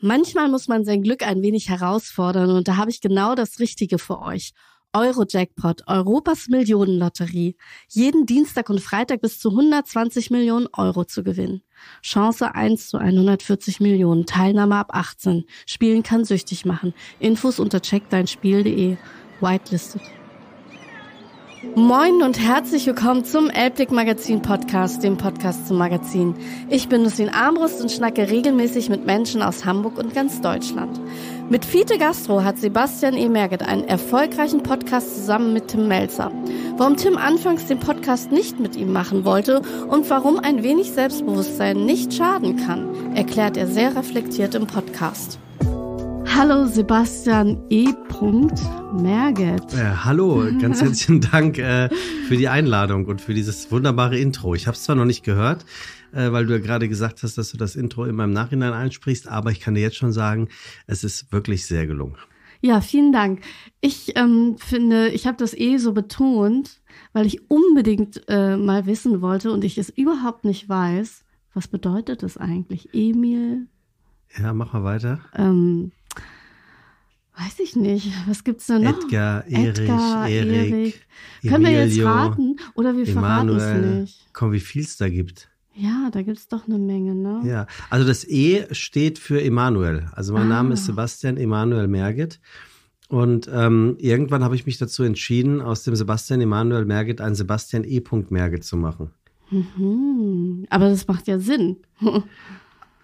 Manchmal muss man sein Glück ein wenig herausfordern und da habe ich genau das Richtige für euch. Euro-Jackpot, Europas Millionenlotterie. Jeden Dienstag und Freitag bis zu 120 Millionen Euro zu gewinnen. Chance 1 zu 140 Millionen, Teilnahme ab 18. Spielen kann süchtig machen. Infos unter checkdeinspiel.de. Whitelisted. Moin und herzlich willkommen zum Elbblick Magazin Podcast, dem Podcast zum Magazin. Ich bin Lucien Armbrust und schnacke regelmäßig mit Menschen aus Hamburg und ganz Deutschland. Mit Fiete Gastro hat Sebastian E. Merget einen erfolgreichen Podcast zusammen mit Tim Melzer. Warum Tim anfangs den Podcast nicht mit ihm machen wollte und warum ein wenig Selbstbewusstsein nicht schaden kann, erklärt er sehr reflektiert im Podcast. Hallo Sebastian E. Merget. Äh, hallo, ganz herzlichen Dank äh, für die Einladung und für dieses wunderbare Intro. Ich habe es zwar noch nicht gehört, äh, weil du ja gerade gesagt hast, dass du das Intro immer im Nachhinein einsprichst, aber ich kann dir jetzt schon sagen, es ist wirklich sehr gelungen. Ja, vielen Dank. Ich ähm, finde, ich habe das eh so betont, weil ich unbedingt äh, mal wissen wollte und ich es überhaupt nicht weiß, was bedeutet das eigentlich? Emil? Ja, mach mal weiter. Ähm, Weiß ich nicht. Was gibt es denn noch? Edgar, Erich, Edgar, Erik. Erik. Können wir jetzt raten oder wir verraten es nicht? Komm, wie viel es da gibt. Ja, da gibt es doch eine Menge, ne? Ja, also das E steht für Emanuel. Also mein ah. Name ist ah. Sebastian Emanuel Merget. Und ähm, irgendwann habe ich mich dazu entschieden, aus dem Sebastian Emanuel Merget einen Sebastian E. Merget zu machen. Mhm. Aber das macht ja Sinn.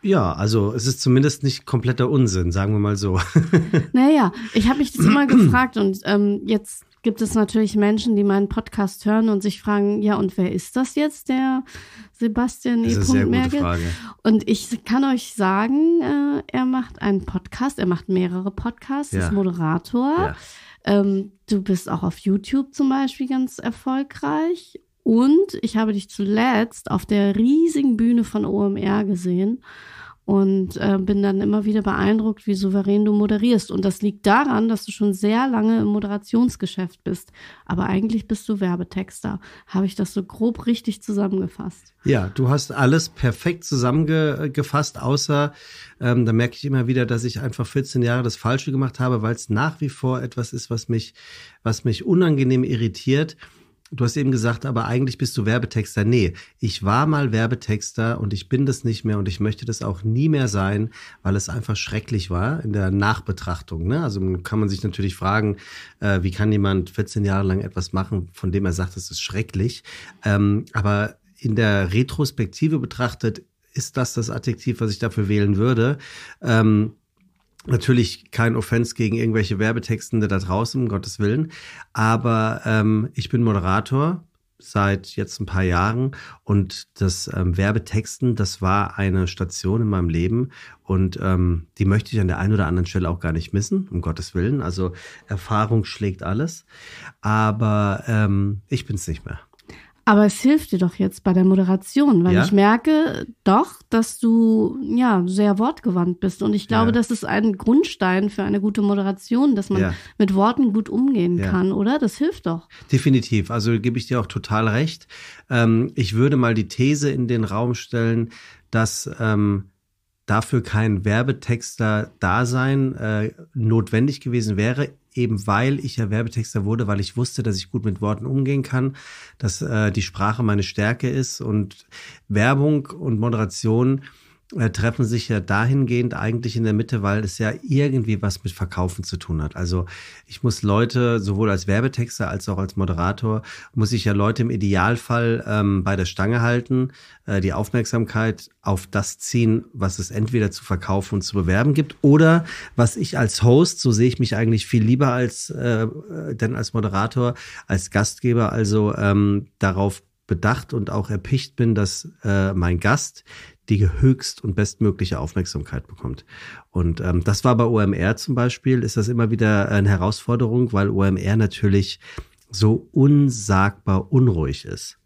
Ja, also es ist zumindest nicht kompletter Unsinn, sagen wir mal so. Naja, ich habe mich das immer gefragt und ähm, jetzt gibt es natürlich Menschen, die meinen Podcast hören und sich fragen, ja, und wer ist das jetzt, der Sebastian das E. Ist sehr Gute Frage. Und ich kann euch sagen, äh, er macht einen Podcast, er macht mehrere Podcasts, ja. ist Moderator. Ja. Ähm, du bist auch auf YouTube zum Beispiel ganz erfolgreich. Und ich habe dich zuletzt auf der riesigen Bühne von OMR gesehen und äh, bin dann immer wieder beeindruckt, wie souverän du moderierst. Und das liegt daran, dass du schon sehr lange im Moderationsgeschäft bist. Aber eigentlich bist du Werbetexter. Habe ich das so grob richtig zusammengefasst? Ja, du hast alles perfekt zusammengefasst, außer, ähm, da merke ich immer wieder, dass ich einfach 14 Jahre das Falsche gemacht habe, weil es nach wie vor etwas ist, was mich, was mich unangenehm irritiert Du hast eben gesagt, aber eigentlich bist du Werbetexter. Nee, ich war mal Werbetexter und ich bin das nicht mehr und ich möchte das auch nie mehr sein, weil es einfach schrecklich war in der Nachbetrachtung. Ne? Also kann man sich natürlich fragen, äh, wie kann jemand 14 Jahre lang etwas machen, von dem er sagt, es ist schrecklich. Ähm, aber in der Retrospektive betrachtet, ist das das Adjektiv, was ich dafür wählen würde. Ähm, Natürlich kein Offense gegen irgendwelche Werbetextende da draußen, um Gottes Willen. Aber ähm, ich bin Moderator seit jetzt ein paar Jahren und das ähm, Werbetexten, das war eine Station in meinem Leben und ähm, die möchte ich an der einen oder anderen Stelle auch gar nicht missen, um Gottes Willen. Also Erfahrung schlägt alles, aber ähm, ich es nicht mehr. Aber es hilft dir doch jetzt bei der Moderation, weil ja? ich merke doch, dass du ja sehr wortgewandt bist. Und ich glaube, ja. das ist ein Grundstein für eine gute Moderation, dass man ja. mit Worten gut umgehen kann, oder? Das hilft doch. Definitiv. Also gebe ich dir auch total recht. Ähm, ich würde mal die These in den Raum stellen, dass ähm, dafür kein Werbetexter da sein äh, notwendig gewesen wäre, eben weil ich ja Werbetexter wurde, weil ich wusste, dass ich gut mit Worten umgehen kann, dass äh, die Sprache meine Stärke ist und Werbung und Moderation äh, treffen sich ja dahingehend eigentlich in der Mitte, weil es ja irgendwie was mit Verkaufen zu tun hat. Also ich muss Leute, sowohl als Werbetexter als auch als Moderator, muss ich ja Leute im Idealfall ähm, bei der Stange halten, äh, die Aufmerksamkeit auf das ziehen, was es entweder zu verkaufen und zu bewerben gibt oder was ich als Host, so sehe ich mich eigentlich viel lieber als äh, äh denn als Moderator, als Gastgeber, also ähm, darauf bedacht und auch erpicht bin, dass äh, mein Gast die höchst und bestmögliche Aufmerksamkeit bekommt. Und ähm, das war bei OMR zum Beispiel, ist das immer wieder eine Herausforderung, weil OMR natürlich so unsagbar unruhig ist.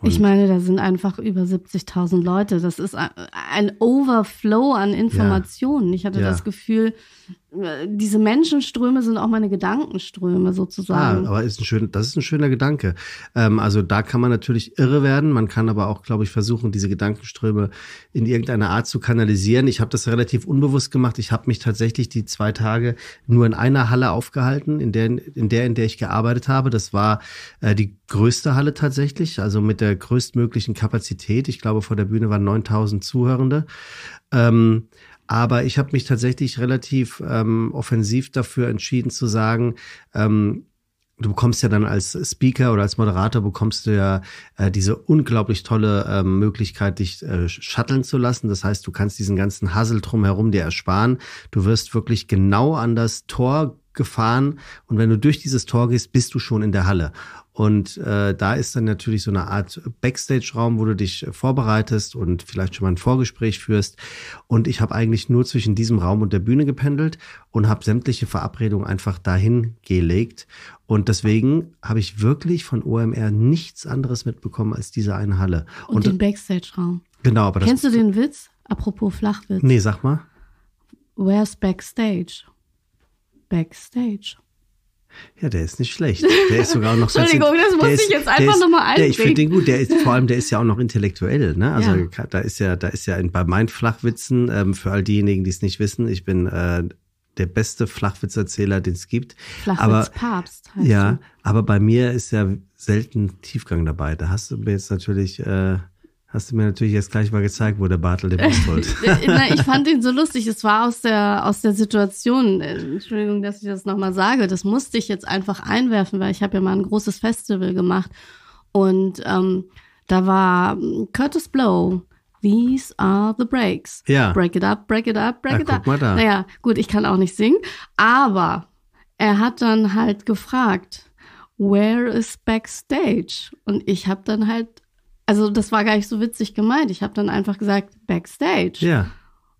Und ich meine, da sind einfach über 70.000 Leute. Das ist ein Overflow an Informationen. Ja. Ich hatte ja. das Gefühl, diese Menschenströme sind auch meine Gedankenströme sozusagen. Ah, aber ist ein schön, das ist ein schöner Gedanke. Ähm, also da kann man natürlich irre werden. Man kann aber auch, glaube ich, versuchen, diese Gedankenströme in irgendeiner Art zu kanalisieren. Ich habe das relativ unbewusst gemacht. Ich habe mich tatsächlich die zwei Tage nur in einer Halle aufgehalten, in der, in der, in der ich gearbeitet habe. Das war äh, die größte Halle tatsächlich, also mit der größtmöglichen Kapazität. Ich glaube, vor der Bühne waren 9000 Zuhörende. Ähm, aber ich habe mich tatsächlich relativ ähm, offensiv dafür entschieden zu sagen, ähm, du bekommst ja dann als Speaker oder als Moderator bekommst du ja äh, diese unglaublich tolle ähm, Möglichkeit, dich äh, shutteln zu lassen. Das heißt, du kannst diesen ganzen Hassel drumherum dir ersparen. Du wirst wirklich genau an das Tor gefahren und wenn du durch dieses Tor gehst, bist du schon in der Halle. Und äh, da ist dann natürlich so eine Art Backstage-Raum, wo du dich vorbereitest und vielleicht schon mal ein Vorgespräch führst. Und ich habe eigentlich nur zwischen diesem Raum und der Bühne gependelt und habe sämtliche Verabredungen einfach dahin gelegt. Und deswegen habe ich wirklich von OMR nichts anderes mitbekommen als diese eine Halle. Und, und den Backstage-Raum. Genau, aber das Kennst du den Witz? Apropos Flachwitz. Nee, sag mal. Where's Backstage? Backstage. Ja, der ist nicht schlecht. Der ist sogar noch so. Entschuldigung, das muss ich jetzt einfach nochmal einbringen. ich finde den gut. Der ist, vor allem, der ist ja auch noch intellektuell. Ne? Also ja. da ist ja, da ist ja in, bei meinen Flachwitzen, ähm, für all diejenigen, die es nicht wissen, ich bin äh, der beste Flachwitzerzähler, den es gibt. Flachwitzpapst heißt Ja, du. aber bei mir ist ja selten Tiefgang dabei. Da hast du mir jetzt natürlich. Äh, hast du mir natürlich jetzt gleich mal gezeigt, wo der Bartel den holt. ich fand ihn so lustig. Es war aus der, aus der Situation. Äh, Entschuldigung, dass ich das nochmal sage. Das musste ich jetzt einfach einwerfen, weil ich habe ja mal ein großes Festival gemacht. Und ähm, da war Curtis Blow. These are the breaks. Ja. Break it up, break it up, break Na, it guck up. Mal da. Naja, gut, ich kann auch nicht singen. Aber er hat dann halt gefragt, where is backstage? Und ich habe dann halt also das war gar nicht so witzig gemeint. Ich habe dann einfach gesagt, Backstage. Ja.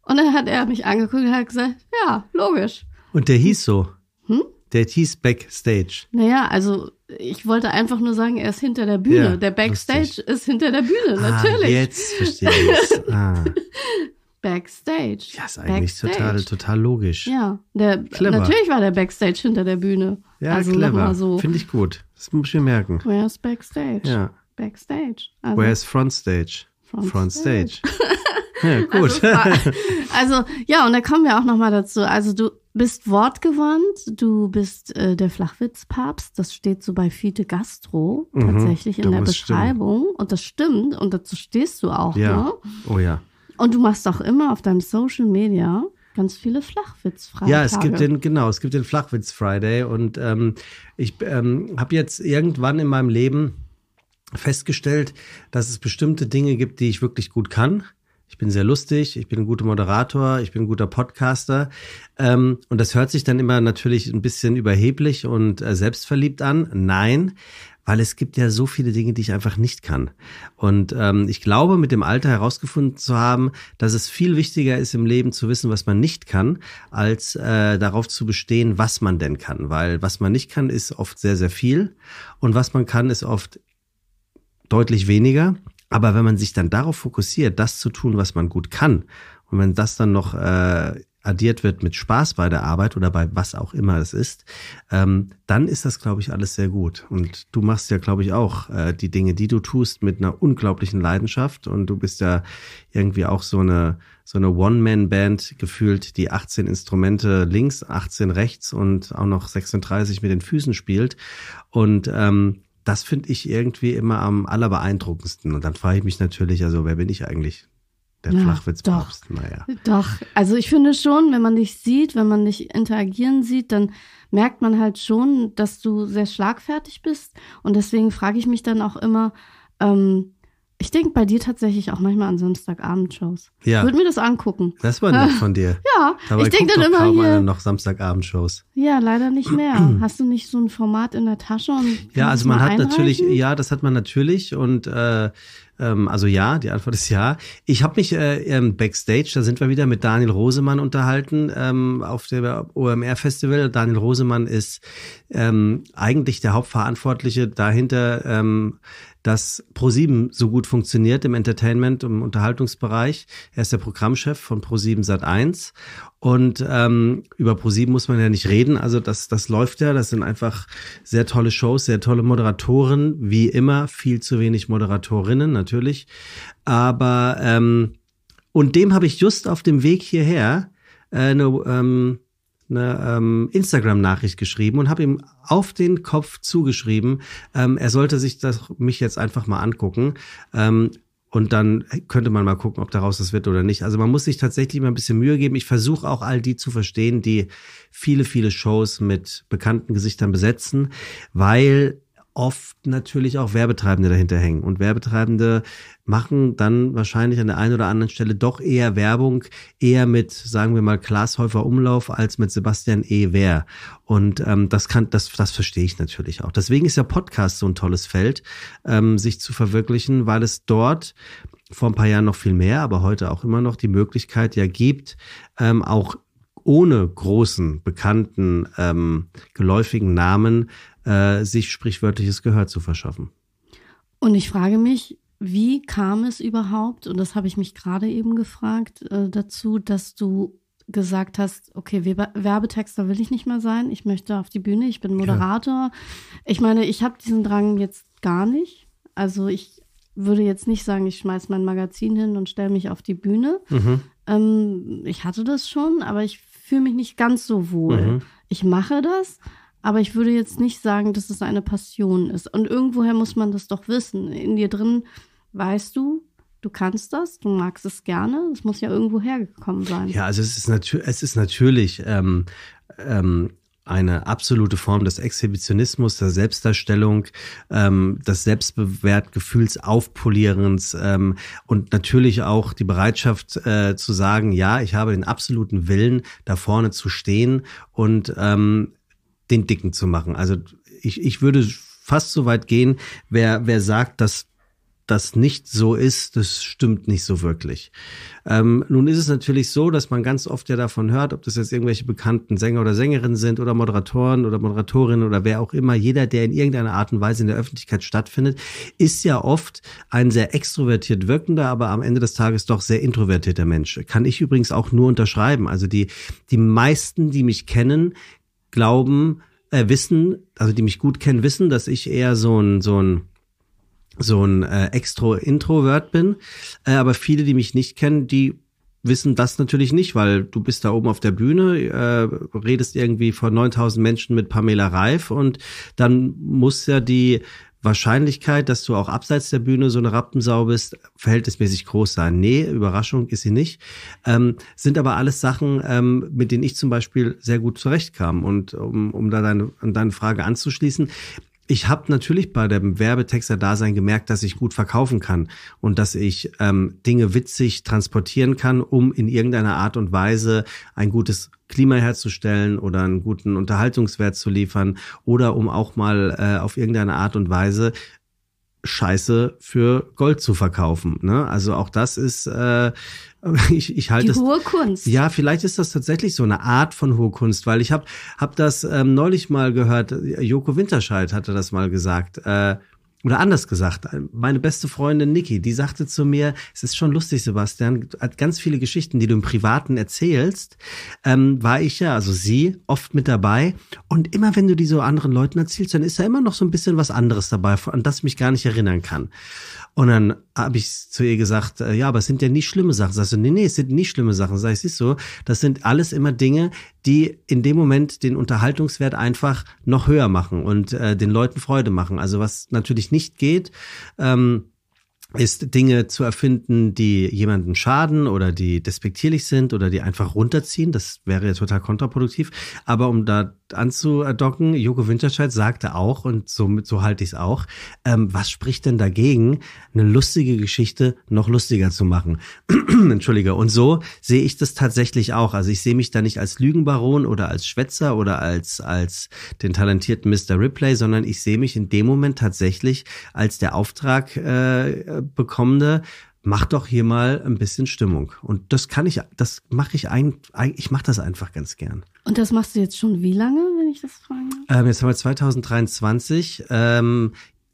Und dann hat er mich angeguckt und hat gesagt, ja, logisch. Und der hieß so. Hm? Der hieß Backstage. Naja, also ich wollte einfach nur sagen, er ist hinter der Bühne. Ja, der Backstage lustig. ist hinter der Bühne, ah, natürlich. Ah, jetzt verstehe ich es. ah. Backstage. Ja, ist eigentlich total, total logisch. Ja, der, natürlich war der Backstage hinter der Bühne. Ja, also clever. So. Finde ich gut. Das muss ich mir merken. Wer ist Backstage? Ja. Backstage. Also Where's Frontstage? Front, Front Stage. ja, gut. Also, also, ja, und da kommen wir auch nochmal dazu. Also du bist wortgewandt, du bist äh, der Flachwitzpapst, das steht so bei Fiete Gastro mhm, tatsächlich in der Beschreibung. Stimmen. Und das stimmt und dazu stehst du auch. Ja. Ne? Oh ja. Und du machst auch immer auf deinem Social Media ganz viele Flachwitz-Freitage. Ja, es gibt den, genau, es gibt den Flachwitz-Friday und ähm, ich ähm, habe jetzt irgendwann in meinem Leben festgestellt, dass es bestimmte Dinge gibt, die ich wirklich gut kann. Ich bin sehr lustig, ich bin ein guter Moderator, ich bin ein guter Podcaster. Ähm, und das hört sich dann immer natürlich ein bisschen überheblich und äh, selbstverliebt an. Nein, weil es gibt ja so viele Dinge, die ich einfach nicht kann. Und ähm, ich glaube, mit dem Alter herausgefunden zu haben, dass es viel wichtiger ist im Leben zu wissen, was man nicht kann, als äh, darauf zu bestehen, was man denn kann. Weil was man nicht kann, ist oft sehr, sehr viel. Und was man kann, ist oft deutlich weniger. Aber wenn man sich dann darauf fokussiert, das zu tun, was man gut kann, und wenn das dann noch äh, addiert wird mit Spaß bei der Arbeit oder bei was auch immer es ist, ähm, dann ist das, glaube ich, alles sehr gut. Und du machst ja, glaube ich, auch äh, die Dinge, die du tust, mit einer unglaublichen Leidenschaft. Und du bist ja irgendwie auch so eine, so eine One-Man-Band gefühlt, die 18 Instrumente links, 18 rechts und auch noch 36 mit den Füßen spielt. Und ähm, das finde ich irgendwie immer am allerbeeindruckendsten. Und dann frage ich mich natürlich, also wer bin ich eigentlich? Der ja, Flachwitzpapst, naja. Doch, also ich finde schon, wenn man dich sieht, wenn man dich interagieren sieht, dann merkt man halt schon, dass du sehr schlagfertig bist. Und deswegen frage ich mich dann auch immer, ähm, ich denke bei dir tatsächlich auch manchmal an Samstagabend-Shows. Ja. Würde mir das angucken. Das war nett von dir. ja, Dabei ich denke dann immer kaum hier. noch Samstagabend-Shows. Ja, leider nicht mehr. Hast du nicht so ein Format in der Tasche? Und ja, also man hat einreichen? natürlich, ja, das hat man natürlich und äh, ähm, also ja, die Antwort ist ja. Ich habe mich äh, ähm, backstage, da sind wir wieder mit Daniel Rosemann unterhalten ähm, auf dem OMR Festival. Daniel Rosemann ist ähm, eigentlich der Hauptverantwortliche dahinter. Ähm, dass ProSieben so gut funktioniert im Entertainment, im Unterhaltungsbereich. Er ist der Programmchef von ProSieben Sat1 und ähm, über ProSieben muss man ja nicht reden. Also das, das läuft ja. Das sind einfach sehr tolle Shows, sehr tolle Moderatoren. Wie immer viel zu wenig Moderatorinnen natürlich. Aber ähm, und dem habe ich just auf dem Weg hierher äh, eine ähm, eine ähm, Instagram-Nachricht geschrieben und habe ihm auf den Kopf zugeschrieben, ähm, er sollte sich das mich jetzt einfach mal angucken. Ähm, und dann könnte man mal gucken, ob daraus das wird oder nicht. Also man muss sich tatsächlich mal ein bisschen Mühe geben. Ich versuche auch all die zu verstehen, die viele, viele Shows mit bekannten Gesichtern besetzen, weil oft natürlich auch Werbetreibende dahinter hängen. Und Werbetreibende machen dann wahrscheinlich an der einen oder anderen Stelle doch eher Werbung, eher mit, sagen wir mal, Klaas Häufer Umlauf als mit Sebastian E. Wehr. Und ähm, das kann, das, das verstehe ich natürlich auch. Deswegen ist ja Podcast so ein tolles Feld, ähm, sich zu verwirklichen, weil es dort vor ein paar Jahren noch viel mehr, aber heute auch immer noch die Möglichkeit ja gibt, ähm, auch ohne großen, bekannten, ähm, geläufigen Namen äh, sich sprichwörtliches Gehör zu verschaffen. Und ich frage mich, wie kam es überhaupt, und das habe ich mich gerade eben gefragt, äh, dazu, dass du gesagt hast, okay, Werbetexter will ich nicht mehr sein, ich möchte auf die Bühne, ich bin Moderator. Ja. Ich meine, ich habe diesen Drang jetzt gar nicht. Also ich würde jetzt nicht sagen, ich schmeiße mein Magazin hin und stelle mich auf die Bühne. Mhm. Ähm, ich hatte das schon, aber ich fühle mich nicht ganz so wohl. Mhm. Ich mache das, aber ich würde jetzt nicht sagen, dass es eine Passion ist. Und irgendwoher muss man das doch wissen. In dir drin weißt du, du kannst das, du magst es gerne. Es muss ja irgendwo hergekommen sein. Ja, also es ist, natu es ist natürlich ähm, ähm, eine absolute Form des Exhibitionismus, der Selbstdarstellung, ähm, des Selbstbewertgefühls aufpolierens ähm, und natürlich auch die Bereitschaft äh, zu sagen, ja, ich habe den absoluten Willen, da vorne zu stehen und ähm, den Dicken zu machen. Also ich, ich würde fast so weit gehen, wer, wer sagt, dass das nicht so ist, das stimmt nicht so wirklich. Ähm, nun ist es natürlich so, dass man ganz oft ja davon hört, ob das jetzt irgendwelche bekannten Sänger oder Sängerinnen sind oder Moderatoren oder Moderatorinnen oder wer auch immer, jeder, der in irgendeiner Art und Weise in der Öffentlichkeit stattfindet, ist ja oft ein sehr extrovertiert wirkender, aber am Ende des Tages doch sehr introvertierter Mensch. Kann ich übrigens auch nur unterschreiben. Also die, die meisten, die mich kennen, glauben, äh, wissen, also die mich gut kennen, wissen, dass ich eher so ein, so ein, so ein äh, Extro-Introvert bin. Äh, aber viele, die mich nicht kennen, die wissen das natürlich nicht, weil du bist da oben auf der Bühne, äh, redest irgendwie vor 9000 Menschen mit Pamela Reif und dann muss ja die Wahrscheinlichkeit, dass du auch abseits der Bühne so eine Rappensau bist, verhältnismäßig groß sein. Nee, Überraschung ist sie nicht. Ähm, sind aber alles Sachen, ähm, mit denen ich zum Beispiel sehr gut zurechtkam. Und um, um da deine, an deine Frage anzuschließen, ich habe natürlich bei dem Werbetexter-Dasein gemerkt, dass ich gut verkaufen kann und dass ich ähm, Dinge witzig transportieren kann, um in irgendeiner Art und Weise ein gutes Klima herzustellen oder einen guten Unterhaltungswert zu liefern oder um auch mal äh, auf irgendeine Art und Weise Scheiße für Gold zu verkaufen. Ne? Also auch das ist, äh, ich, ich halte die hohe Kunst. Ja, vielleicht ist das tatsächlich so eine Art von hohe Kunst, weil ich habe hab das ähm, neulich mal gehört. Joko Winterscheid hatte das mal gesagt. Äh, oder anders gesagt, meine beste Freundin Niki, die sagte zu mir, es ist schon lustig, Sebastian, äh, ganz viele Geschichten, die du im Privaten erzählst, ähm, war ich ja, also sie, oft mit dabei. Und immer wenn du die so anderen Leuten erzählst, dann ist da immer noch so ein bisschen was anderes dabei, an das ich mich gar nicht erinnern kann. Und dann habe ich zu ihr gesagt, äh, ja, aber es sind ja nie schlimme Sachen. Sagst du, nee, nee, es sind nie schlimme Sachen. Sag ich, siehst du, das sind alles immer Dinge, die in dem Moment den Unterhaltungswert einfach noch höher machen und äh, den Leuten Freude machen. Also was natürlich nicht nicht geht. Ähm, ist Dinge zu erfinden, die jemanden schaden oder die despektierlich sind oder die einfach runterziehen. Das wäre ja total kontraproduktiv. Aber um da anzudocken. Joko Winterscheid sagte auch, und so, so halte ich es auch, ähm, was spricht denn dagegen, eine lustige Geschichte noch lustiger zu machen? Entschuldige. Und so sehe ich das tatsächlich auch. Also ich sehe mich da nicht als Lügenbaron oder als Schwätzer oder als, als den talentierten Mr. Ripley, sondern ich sehe mich in dem Moment tatsächlich als der Auftrag äh, bekommende, mach doch hier mal ein bisschen Stimmung. Und das kann ich, das mache ich eigentlich, ich mache das einfach ganz gern. Und das machst du jetzt schon wie lange, wenn ich das frage? Ähm, jetzt haben wir 2023, ähm,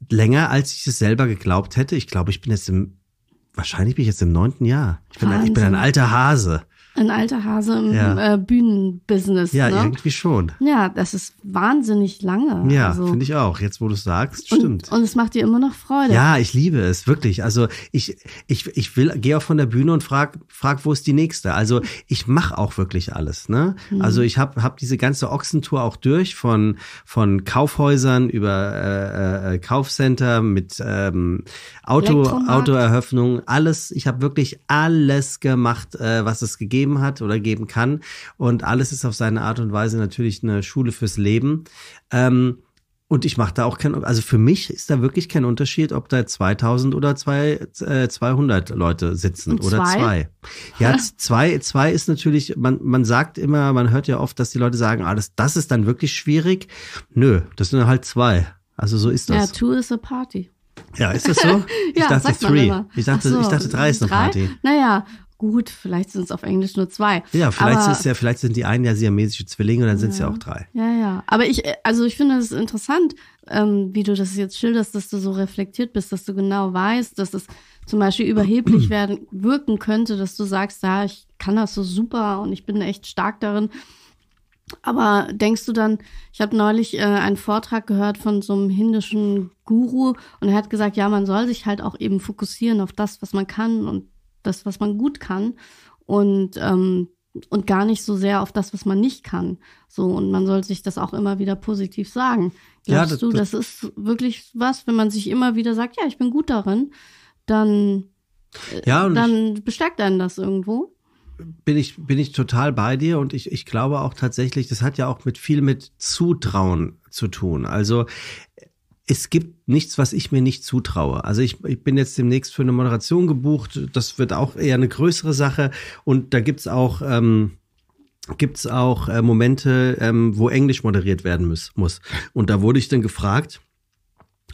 länger als ich es selber geglaubt hätte. Ich glaube, ich bin jetzt im, wahrscheinlich bin ich jetzt im neunten Jahr. Ich bin, ein, ich bin ein alter Hase ein alter Hase im ja. äh, Bühnenbusiness. Ja, ne? irgendwie schon. Ja, das ist wahnsinnig lange. Ja, also. finde ich auch. Jetzt, wo du es sagst, stimmt. Und es macht dir immer noch Freude. Ja, ich liebe es, wirklich. Also ich, ich, ich will, gehe auch von der Bühne und frag, frag, wo ist die nächste? Also ich mache auch wirklich alles. Ne? Mhm. Also ich habe hab diese ganze Ochsentour auch durch, von, von Kaufhäusern über äh, äh, Kaufcenter mit ähm, Auto, Autoeröffnung, alles. Ich habe wirklich alles gemacht, äh, was es gegeben gegeben hat oder geben kann. Und alles ist auf seine Art und Weise natürlich eine Schule fürs Leben. Ähm, und ich mache da auch kein, also für mich ist da wirklich kein Unterschied, ob da 2000 oder zwei, äh, 200 Leute sitzen zwei? oder zwei. Ja, zwei, zwei ist natürlich, man, man sagt immer, man hört ja oft, dass die Leute sagen, ah, das, das ist dann wirklich schwierig. Nö, das sind halt zwei. Also so ist das. Ja, two is a party. Ja, ist das so? Ich ja, dachte three. Ich dachte, so, ich dachte drei ist eine drei? Party. Naja, gut, vielleicht sind es auf Englisch nur zwei. Ja, vielleicht aber, ist ja, vielleicht sind die einen ja siamesische Zwillinge und dann sind es ja auch drei. Ja, ja. Aber ich, äh, also ich finde es interessant, ähm, wie du das jetzt schilderst, dass du so reflektiert bist, dass du genau weißt, dass es zum Beispiel überheblich werden, wirken könnte, dass du sagst, ja, ich kann das so super und ich bin echt stark darin. Aber denkst du dann, ich habe neulich äh, einen Vortrag gehört von so einem hindischen Guru und er hat gesagt, ja, man soll sich halt auch eben fokussieren auf das, was man kann und das, was man gut kann und ähm, und gar nicht so sehr auf das, was man nicht kann. So und man soll sich das auch immer wieder positiv sagen. Glaubst ja, das, du, das, das, ist wirklich was, wenn man sich immer wieder sagt, ja, ich bin gut darin, dann äh, ja, dann bestärkt einen das irgendwo. Bin ich bin ich total bei dir und ich ich glaube auch tatsächlich, das hat ja auch mit viel mit Zutrauen zu tun. Also es gibt nichts, was ich mir nicht zutraue. Also ich, ich bin jetzt demnächst für eine Moderation gebucht. Das wird auch eher eine größere Sache. Und da gibt's auch. Ähm, gibt's auch äh, Momente, ähm, wo Englisch moderiert werden muss, muss. Und da wurde ich dann gefragt,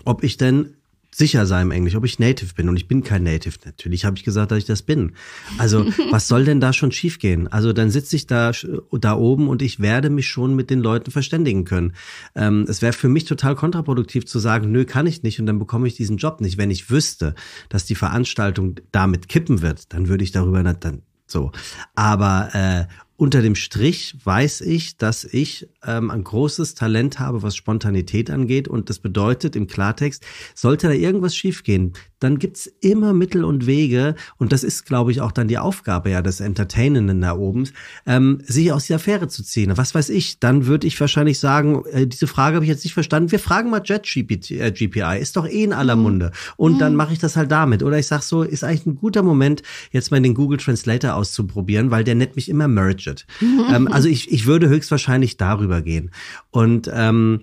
ob ich denn sicher sein im Englisch, ob ich Native bin. Und ich bin kein Native. Natürlich habe ich gesagt, dass ich das bin. Also was soll denn da schon schiefgehen? Also dann sitze ich da, da oben und ich werde mich schon mit den Leuten verständigen können. Ähm, es wäre für mich total kontraproduktiv zu sagen, nö, kann ich nicht und dann bekomme ich diesen Job nicht. Wenn ich wüsste, dass die Veranstaltung damit kippen wird, dann würde ich darüber, dann, so. Aber äh, unter dem Strich weiß ich, dass ich ähm, ein großes Talent habe, was Spontanität angeht. Und das bedeutet im Klartext, sollte da irgendwas schiefgehen, dann gibt's immer Mittel und Wege. Und das ist, glaube ich, auch dann die Aufgabe ja des Entertainenden da oben, ähm, sich aus der Affäre zu ziehen. Was weiß ich, dann würde ich wahrscheinlich sagen, äh, diese Frage habe ich jetzt nicht verstanden. Wir fragen mal JetGPI, äh, ist doch eh in aller mhm. Munde. Und mhm. dann mache ich das halt damit. Oder ich sag so, ist eigentlich ein guter Moment, jetzt mal den Google Translator auszuprobieren, weil der nennt mich immer Merge Bullshit. ähm, also ich, ich würde höchstwahrscheinlich darüber gehen. Und ähm,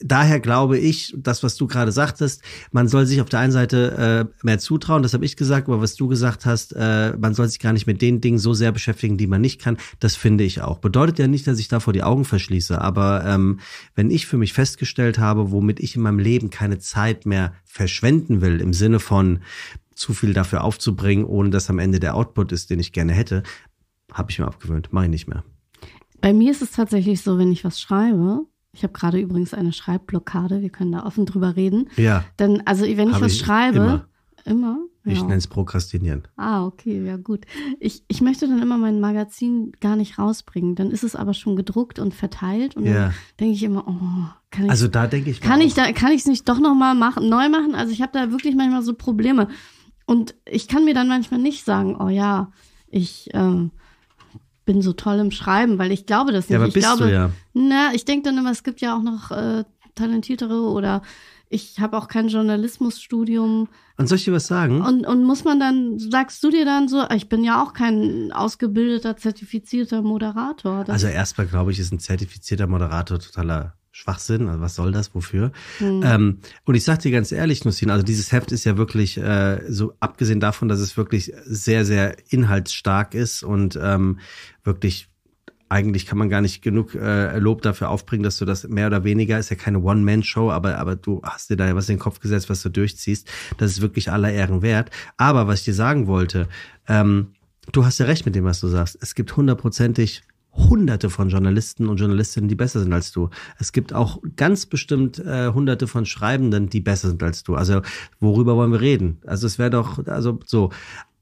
daher glaube ich, das, was du gerade sagtest, man soll sich auf der einen Seite äh, mehr zutrauen, das habe ich gesagt, aber was du gesagt hast, äh, man soll sich gar nicht mit den Dingen so sehr beschäftigen, die man nicht kann, das finde ich auch. Bedeutet ja nicht, dass ich davor die Augen verschließe, aber ähm, wenn ich für mich festgestellt habe, womit ich in meinem Leben keine Zeit mehr verschwenden will, im Sinne von zu viel dafür aufzubringen, ohne dass am Ende der Output ist, den ich gerne hätte, habe ich mir abgewöhnt, mache ich nicht mehr. Bei mir ist es tatsächlich so, wenn ich was schreibe, ich habe gerade übrigens eine Schreibblockade, wir können da offen drüber reden. Ja. Dann, also wenn ich was ich schreibe, immer. immer ja. Ich nenne es Prokrastinieren. Ah, okay, ja gut. Ich, ich möchte dann immer mein Magazin gar nicht rausbringen. Dann ist es aber schon gedruckt und verteilt und ja. dann denke ich immer, oh, kann ich, also da denke ich, kann ich da, kann ich es nicht doch nochmal machen, neu machen? Also ich habe da wirklich manchmal so Probleme und ich kann mir dann manchmal nicht sagen, oh ja, ich ähm, bin so toll im Schreiben, weil ich glaube das nicht. Ja, aber ich bist glaube, du ja. Na, ne, ich denke dann immer, es gibt ja auch noch äh, talentiertere oder ich habe auch kein Journalismusstudium. Und soll ich dir was sagen? Und, und muss man dann, sagst du dir dann so, ah, ich bin ja auch kein ausgebildeter, zertifizierter Moderator. also erstmal glaube ich, ist ein zertifizierter Moderator totaler Schwachsinn, also was soll das, wofür? Mhm. Ähm, und ich sag dir ganz ehrlich, Nussin, also dieses Heft ist ja wirklich äh, so, abgesehen davon, dass es wirklich sehr, sehr inhaltsstark ist und ähm, wirklich eigentlich kann man gar nicht genug äh, Lob dafür aufbringen, dass du das mehr oder weniger ist ja keine One-Man-Show, aber aber du hast dir da ja was in den Kopf gesetzt, was du durchziehst. Das ist wirklich aller Ehren wert. Aber was ich dir sagen wollte, ähm, du hast ja recht mit dem, was du sagst. Es gibt hundertprozentig hunderte von Journalisten und Journalistinnen, die besser sind als du. Es gibt auch ganz bestimmt äh, hunderte von Schreibenden, die besser sind als du. Also worüber wollen wir reden? Also es wäre doch, also so.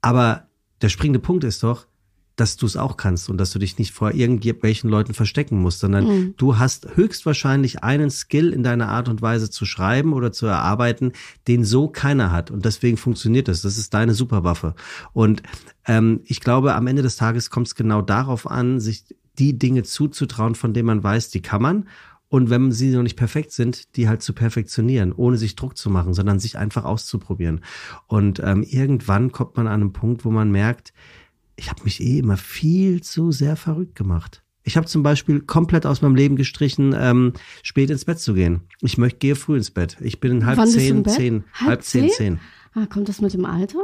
Aber der springende Punkt ist doch, dass du es auch kannst und dass du dich nicht vor irgendwelchen Leuten verstecken musst, sondern mhm. du hast höchstwahrscheinlich einen Skill in deiner Art und Weise zu schreiben oder zu erarbeiten, den so keiner hat. Und deswegen funktioniert das. Das ist deine Superwaffe. Und ähm, ich glaube, am Ende des Tages kommt es genau darauf an, sich die Dinge zuzutrauen, von denen man weiß, die kann man. Und wenn sie noch nicht perfekt sind, die halt zu perfektionieren, ohne sich Druck zu machen, sondern sich einfach auszuprobieren. Und ähm, irgendwann kommt man an einen Punkt, wo man merkt, ich habe mich eh immer viel zu sehr verrückt gemacht. Ich habe zum Beispiel komplett aus meinem Leben gestrichen, ähm, spät ins Bett zu gehen. Ich möchte gehe früh ins Bett. Ich bin halb Wann zehn, zehn, halb, halb zehn, zehn. Ah, kommt das mit dem Alter?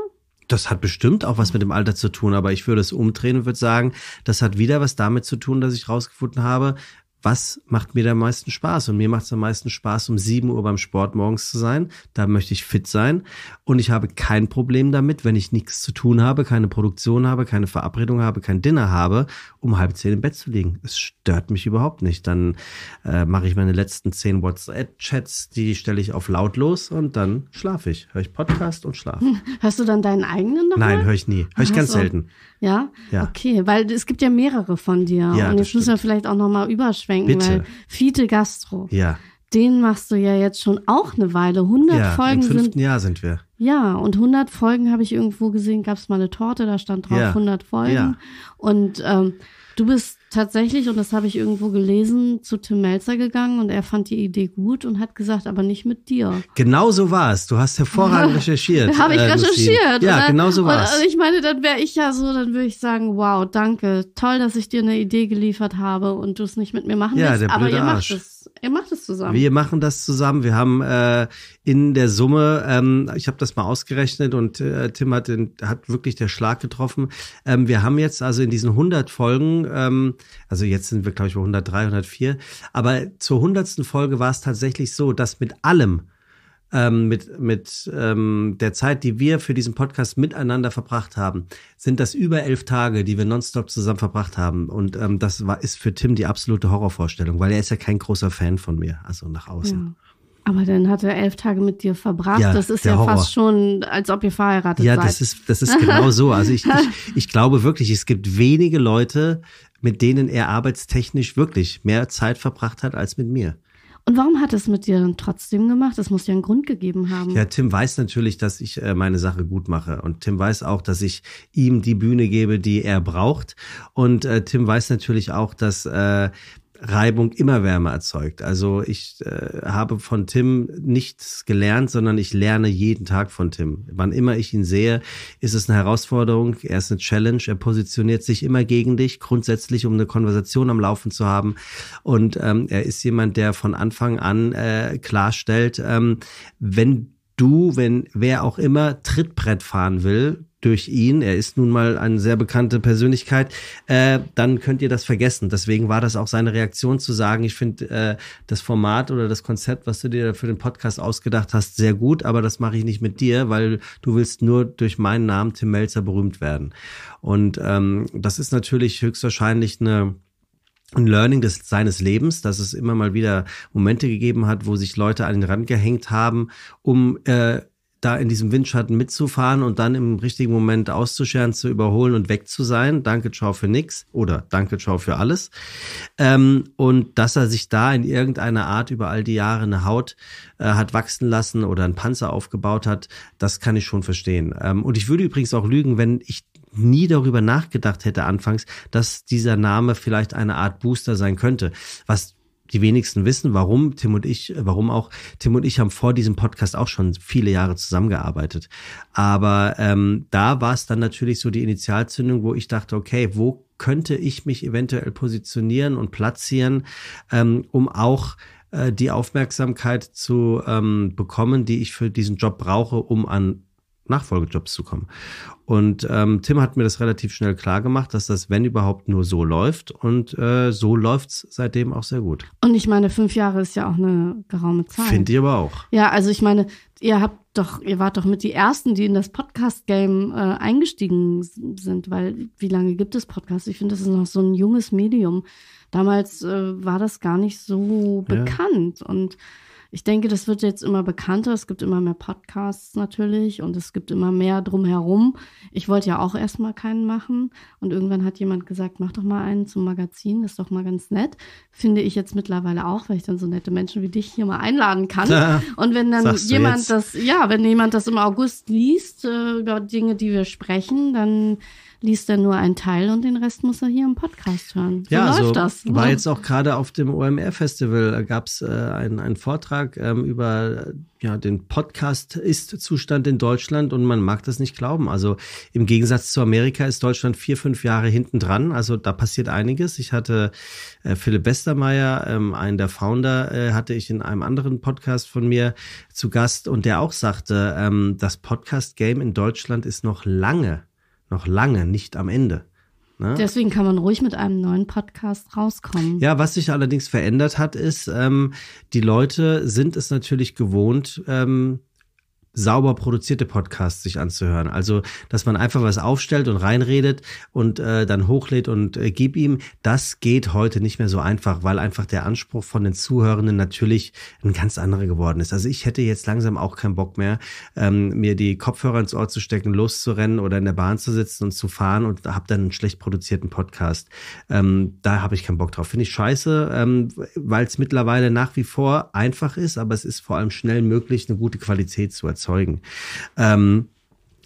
Das hat bestimmt auch was mit dem Alter zu tun, aber ich würde es umdrehen und würde sagen, das hat wieder was damit zu tun, dass ich rausgefunden habe, was macht mir da am meisten Spaß? Und mir macht es am meisten Spaß, um 7 Uhr beim Sport morgens zu sein. Da möchte ich fit sein. Und ich habe kein Problem damit, wenn ich nichts zu tun habe, keine Produktion habe, keine Verabredung habe, kein Dinner habe, um halb zehn im Bett zu liegen. Es stört mich überhaupt nicht. Dann äh, mache ich meine letzten zehn WhatsApp-Chats, die stelle ich auf lautlos und dann schlafe ich. Höre ich Podcast und schlafe. Hörst hm. du dann deinen eigenen nochmal? Nein, höre ich nie. Höre ich Ach, ganz so. selten. Ja? ja? okay. Weil es gibt ja mehrere von dir. Ja, und jetzt müssen wir vielleicht auch nochmal überschreiben abschwenken, Bitte. weil Fiete Gastro. Ja. Den machst du ja jetzt schon auch eine Weile. 100 ja, Folgen. Im fünften sind, Jahr sind wir. Ja, und 100 Folgen habe ich irgendwo gesehen, gab es mal eine Torte, da stand drauf ja. 100 Folgen. Ja. Und ähm, du bist tatsächlich, und das habe ich irgendwo gelesen, zu Tim Melzer gegangen und er fand die Idee gut und hat gesagt, aber nicht mit dir. Genau so war es. Du hast hervorragend recherchiert. habe ich äh, recherchiert. Ja, dann, genau so war es. Äh, ich meine, dann wäre ich ja so, dann würde ich sagen, wow, danke, toll, dass ich dir eine Idee geliefert habe und du es nicht mit mir machen ja, willst, der aber ihr Arsch. macht es. Ihr macht es zusammen. Wir machen das zusammen. Wir haben äh, in der Summe, ähm, ich habe das mal ausgerechnet und äh, Tim hat, den, hat wirklich der Schlag getroffen. Ähm, wir haben jetzt also in diesen 100 Folgen ähm, also jetzt sind wir, glaube ich, bei 103, 104. Aber zur 100. Folge war es tatsächlich so, dass mit allem, ähm, mit, mit ähm, der Zeit, die wir für diesen Podcast miteinander verbracht haben, sind das über elf Tage, die wir nonstop zusammen verbracht haben. Und ähm, das war, ist für Tim die absolute Horrorvorstellung, weil er ist ja kein großer Fan von mir, also nach außen. Ja. Aber dann hat er elf Tage mit dir verbracht. Ja, das ist ja Horror. fast schon, als ob ihr verheiratet ja, seid. Ja, das ist, das ist genau so. Also ich, ich, ich glaube wirklich, es gibt wenige Leute, mit denen er arbeitstechnisch wirklich mehr Zeit verbracht hat als mit mir. Und warum hat es mit dir dann trotzdem gemacht? Das muss ja einen Grund gegeben haben. Ja, Tim weiß natürlich, dass ich äh, meine Sache gut mache. Und Tim weiß auch, dass ich ihm die Bühne gebe, die er braucht. Und äh, Tim weiß natürlich auch, dass, äh, Reibung immer Wärme erzeugt. Also ich äh, habe von Tim nichts gelernt, sondern ich lerne jeden Tag von Tim. Wann immer ich ihn sehe, ist es eine Herausforderung, er ist eine Challenge, er positioniert sich immer gegen dich, grundsätzlich, um eine Konversation am Laufen zu haben. Und ähm, er ist jemand, der von Anfang an äh, klarstellt, ähm, wenn du, wenn wer auch immer Trittbrett fahren will, durch ihn, er ist nun mal eine sehr bekannte Persönlichkeit, äh, dann könnt ihr das vergessen. Deswegen war das auch seine Reaktion zu sagen, ich finde äh, das Format oder das Konzept, was du dir für den Podcast ausgedacht hast, sehr gut, aber das mache ich nicht mit dir, weil du willst nur durch meinen Namen Tim Melzer berühmt werden. Und ähm, das ist natürlich höchstwahrscheinlich eine ein Learning des, seines Lebens, dass es immer mal wieder Momente gegeben hat, wo sich Leute an den Rand gehängt haben, um äh, da in diesem Windschatten mitzufahren und dann im richtigen Moment auszuscheren, zu überholen und weg zu sein. Danke, ciao für nix oder danke, ciao für alles. Ähm, und dass er sich da in irgendeiner Art über all die Jahre eine Haut äh, hat wachsen lassen oder einen Panzer aufgebaut hat, das kann ich schon verstehen. Ähm, und ich würde übrigens auch lügen, wenn ich nie darüber nachgedacht hätte anfangs, dass dieser Name vielleicht eine Art Booster sein könnte. Was die wenigsten wissen, warum Tim und ich, äh, warum auch Tim und ich haben vor diesem Podcast auch schon viele Jahre zusammengearbeitet. Aber ähm, da war es dann natürlich so die Initialzündung, wo ich dachte, okay, wo könnte ich mich eventuell positionieren und platzieren, ähm, um auch äh, die Aufmerksamkeit zu ähm, bekommen, die ich für diesen Job brauche, um an Nachfolgejobs zu kommen. Und ähm, Tim hat mir das relativ schnell klar gemacht, dass das, wenn überhaupt, nur so läuft. Und äh, so es seitdem auch sehr gut. Und ich meine, fünf Jahre ist ja auch eine geraume Zeit. Finde ich aber auch. Ja, also ich meine, ihr habt doch, ihr wart doch mit die Ersten, die in das Podcast-Game äh, eingestiegen sind, weil wie lange gibt es Podcasts? Ich finde, das ist noch so ein junges Medium. Damals äh, war das gar nicht so ja. bekannt. Und ich denke, das wird jetzt immer bekannter. Es gibt immer mehr Podcasts natürlich und es gibt immer mehr drumherum. Ich wollte ja auch erstmal keinen machen und irgendwann hat jemand gesagt, mach doch mal einen zum Magazin, ist doch mal ganz nett. Finde ich jetzt mittlerweile auch, weil ich dann so nette Menschen wie dich hier mal einladen kann. Ja, und wenn dann jemand das, ja, wenn jemand das im August liest äh, über Dinge, die wir sprechen, dann liest er nur einen Teil und den Rest muss er hier im Podcast hören. So ja, läuft so also das. Ne? War jetzt auch gerade auf dem OMR-Festival, gab es äh, äh einen, einen Vortrag ähm, über ja, den Podcast-Ist-Zustand in Deutschland und man mag das nicht glauben. Also im Gegensatz zu Amerika ist Deutschland vier, fünf Jahre hinten dran. Also da passiert einiges. Ich hatte äh, Philipp Westermeier, ähm, einen der Founder, äh, hatte ich in einem anderen Podcast von mir zu Gast und der auch sagte, ähm, das Podcast-Game in Deutschland ist noch lange noch lange nicht am Ende. Ne? Deswegen kann man ruhig mit einem neuen Podcast rauskommen. Ja, was sich allerdings verändert hat, ist, ähm, die Leute sind es natürlich gewohnt, ähm, sauber produzierte Podcasts sich anzuhören. Also, dass man einfach was aufstellt und reinredet und äh, dann hochlädt und äh, gib ihm, das geht heute nicht mehr so einfach, weil einfach der Anspruch von den Zuhörenden natürlich ein ganz anderer geworden ist. Also ich hätte jetzt langsam auch keinen Bock mehr, ähm, mir die Kopfhörer ins Ohr zu stecken, loszurennen oder in der Bahn zu sitzen und zu fahren und habe dann einen schlecht produzierten Podcast. Ähm, da habe ich keinen Bock drauf. Finde ich scheiße, ähm, weil es mittlerweile nach wie vor einfach ist, aber es ist vor allem schnell möglich, eine gute Qualität zu erzeugen erzeugen. Ähm,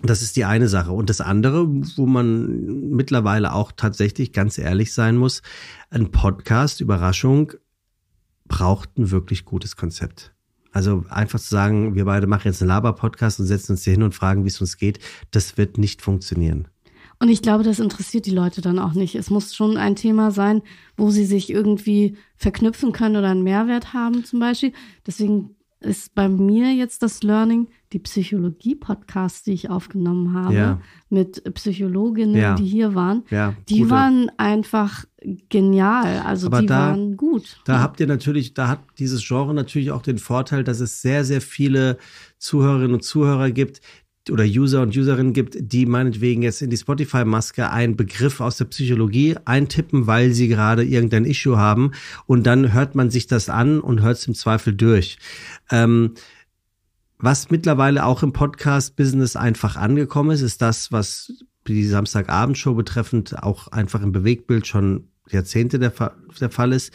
das ist die eine Sache. Und das andere, wo man mittlerweile auch tatsächlich ganz ehrlich sein muss, ein Podcast, Überraschung, braucht ein wirklich gutes Konzept. Also einfach zu sagen, wir beide machen jetzt einen Laber-Podcast und setzen uns hier hin und fragen, wie es uns geht, das wird nicht funktionieren. Und ich glaube, das interessiert die Leute dann auch nicht. Es muss schon ein Thema sein, wo sie sich irgendwie verknüpfen können oder einen Mehrwert haben zum Beispiel. Deswegen ist bei mir jetzt das Learning, die Psychologie-Podcasts, die ich aufgenommen habe, ja. mit Psychologinnen, ja. die hier waren, ja, die gute. waren einfach genial. Also Aber die da, waren gut. Da habt ihr natürlich, da hat dieses Genre natürlich auch den Vorteil, dass es sehr, sehr viele Zuhörerinnen und Zuhörer gibt, oder User und Userinnen gibt, die meinetwegen jetzt in die Spotify-Maske einen Begriff aus der Psychologie eintippen, weil sie gerade irgendein Issue haben. Und dann hört man sich das an und hört es im Zweifel durch. Ähm, was mittlerweile auch im Podcast-Business einfach angekommen ist, ist das, was die Samstagabendshow betreffend auch einfach im Bewegtbild schon Jahrzehnte der, Fa der Fall ist.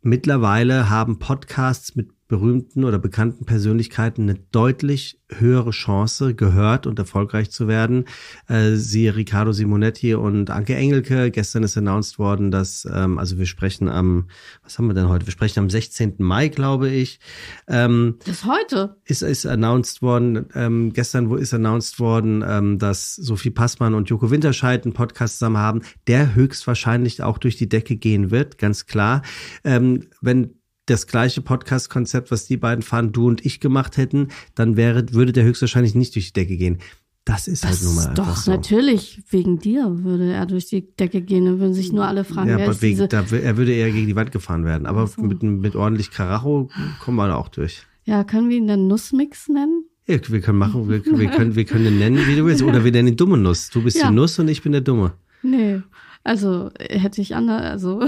Mittlerweile haben Podcasts mit berühmten oder bekannten Persönlichkeiten eine deutlich höhere Chance, gehört und erfolgreich zu werden. Äh, siehe Riccardo Simonetti und Anke Engelke. Gestern ist announced worden, dass, ähm, also wir sprechen am, was haben wir denn heute? Wir sprechen am 16. Mai, glaube ich. Ähm, das heute? Ist, ist announced worden, ähm, gestern wo ist announced worden, ähm, dass Sophie Passmann und Joko Winterscheid einen Podcast zusammen haben, der höchstwahrscheinlich auch durch die Decke gehen wird, ganz klar. Ähm, wenn das gleiche Podcast-Konzept, was die beiden fahren, du und ich gemacht hätten, dann wäre, würde der höchstwahrscheinlich nicht durch die Decke gehen. Das ist halt das halt nun mal ist Doch, so. natürlich, wegen dir würde er durch die Decke gehen. und würden sich nur alle fragen, ja, wer wegen, da, Er würde eher gegen die Wand gefahren werden. Aber so. mit, mit ordentlich Karacho kommen wir auch durch. Ja, können wir ihn dann Nussmix nennen? Ja, wir können machen, wir, wir, können, wir können ihn nennen, wie du willst. Oder wir nennen ihn Dumme Nuss. Du bist ja. die Nuss und ich bin der Dumme. Nee. Also hätte ich anders, also.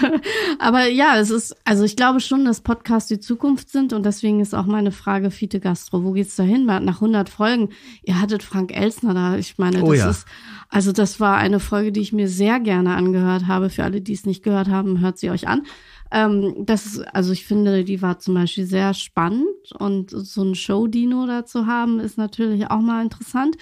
Aber ja, es ist, also ich glaube schon, dass Podcasts die Zukunft sind und deswegen ist auch meine Frage, Fiete Gastro, wo geht's da hin? Nach 100 Folgen, ihr hattet Frank Elsner da, ich meine, oh das oh ja. ist, also das war eine Folge, die ich mir sehr gerne angehört habe. Für alle, die es nicht gehört haben, hört sie euch an. Ähm, das ist, also ich finde, die war zum Beispiel sehr spannend und so ein Show-Dino da zu haben, ist natürlich auch mal interessant.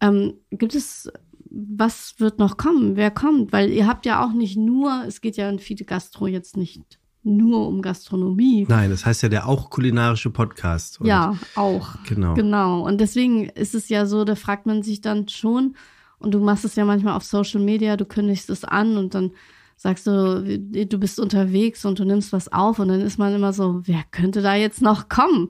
Ähm, gibt es was wird noch kommen? Wer kommt? Weil ihr habt ja auch nicht nur, es geht ja in Fide Gastro jetzt nicht nur um Gastronomie. Nein, das heißt ja der auch kulinarische Podcast. Und ja, auch. Genau. Genau. Und deswegen ist es ja so, da fragt man sich dann schon, und du machst es ja manchmal auf Social Media, du kündigst es an und dann sagst du, du bist unterwegs und du nimmst was auf und dann ist man immer so, wer könnte da jetzt noch kommen?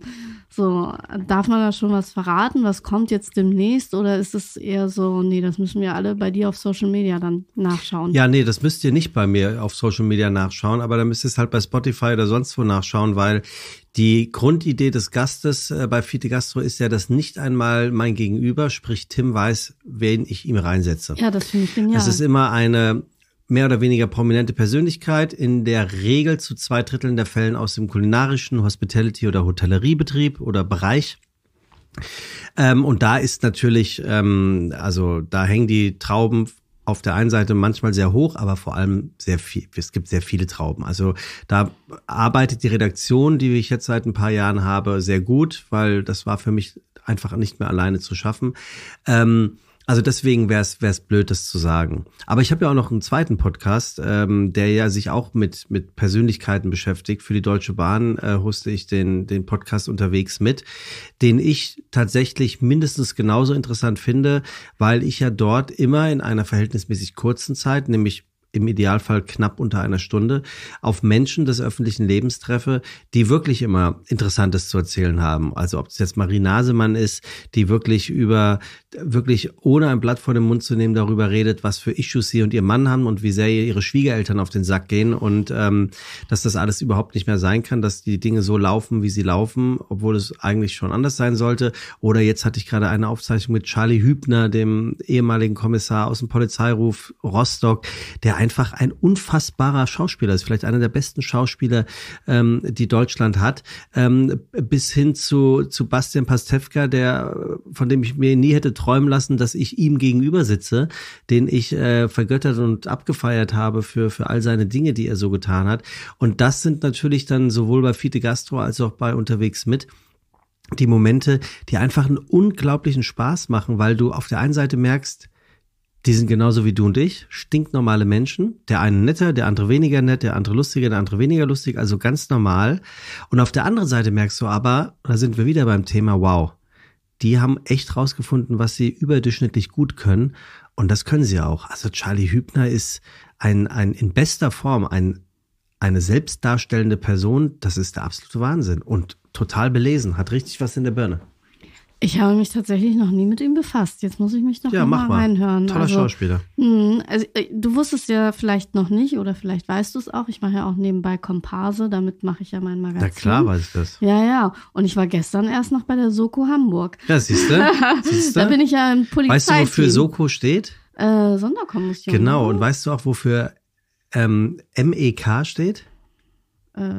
So, darf man da schon was verraten? Was kommt jetzt demnächst? Oder ist es eher so, nee, das müssen wir alle bei dir auf Social Media dann nachschauen? Ja, nee, das müsst ihr nicht bei mir auf Social Media nachschauen, aber dann müsst ihr es halt bei Spotify oder sonst wo nachschauen, weil die Grundidee des Gastes äh, bei Fite Gastro ist ja, dass nicht einmal mein Gegenüber, sprich Tim, weiß, wen ich ihm reinsetze. Ja, das finde ich genial. Es ist immer eine, mehr oder weniger prominente Persönlichkeit, in der Regel zu zwei Dritteln der Fällen aus dem kulinarischen, Hospitality- oder Hotelleriebetrieb oder Bereich. Ähm, und da ist natürlich, ähm, also da hängen die Trauben auf der einen Seite manchmal sehr hoch, aber vor allem sehr viel. Es gibt sehr viele Trauben. Also da arbeitet die Redaktion, die ich jetzt seit ein paar Jahren habe, sehr gut, weil das war für mich einfach nicht mehr alleine zu schaffen. Ähm, also deswegen wäre es blöd, das zu sagen. Aber ich habe ja auch noch einen zweiten Podcast, ähm, der ja sich auch mit, mit Persönlichkeiten beschäftigt. Für die Deutsche Bahn äh, hoste ich den, den Podcast unterwegs mit, den ich tatsächlich mindestens genauso interessant finde, weil ich ja dort immer in einer verhältnismäßig kurzen Zeit, nämlich im Idealfall knapp unter einer Stunde, auf Menschen des öffentlichen Lebens treffe, die wirklich immer Interessantes zu erzählen haben. Also ob es jetzt Marie Nasemann ist, die wirklich über, wirklich ohne ein Blatt vor den Mund zu nehmen, darüber redet, was für Issues sie und ihr Mann haben und wie sehr ihre Schwiegereltern auf den Sack gehen und ähm, dass das alles überhaupt nicht mehr sein kann, dass die Dinge so laufen, wie sie laufen, obwohl es eigentlich schon anders sein sollte. Oder jetzt hatte ich gerade eine Aufzeichnung mit Charlie Hübner, dem ehemaligen Kommissar aus dem Polizeiruf Rostock, der einfach ein unfassbarer Schauspieler ist, vielleicht einer der besten Schauspieler, ähm, die Deutschland hat, ähm, bis hin zu, zu Bastian Pastewka, der, von dem ich mir nie hätte träumen lassen, dass ich ihm gegenüber sitze, den ich äh, vergöttert und abgefeiert habe für, für all seine Dinge, die er so getan hat. Und das sind natürlich dann sowohl bei Fite Gastro als auch bei Unterwegs mit die Momente, die einfach einen unglaublichen Spaß machen, weil du auf der einen Seite merkst, die sind genauso wie du und ich, stinknormale Menschen. Der eine netter, der andere weniger nett, der andere lustiger, der andere weniger lustig, also ganz normal. Und auf der anderen Seite merkst du aber, da sind wir wieder beim Thema, wow, die haben echt rausgefunden, was sie überdurchschnittlich gut können. Und das können sie auch. Also Charlie Hübner ist ein, ein in bester Form ein, eine selbstdarstellende Person. Das ist der absolute Wahnsinn und total belesen, hat richtig was in der Birne. Ich habe mich tatsächlich noch nie mit ihm befasst. Jetzt muss ich mich noch, ja, noch mal, mal, reinhören. Toller also, Schauspieler. Mh, hm, also, äh, du wusstest ja vielleicht noch nicht oder vielleicht weißt du es auch. Ich mache ja auch nebenbei Komparse. Damit mache ich ja mein Magazin. Na klar weiß ich das. Ja, ja. Und ich war gestern erst noch bei der Soko Hamburg. Ja, siehst du? da bin ich ja im Polizei. Weißt du, wofür Soko steht? Äh, Sonderkommission. Genau. Und hm. weißt du auch, wofür ähm, MEK steht? Äh,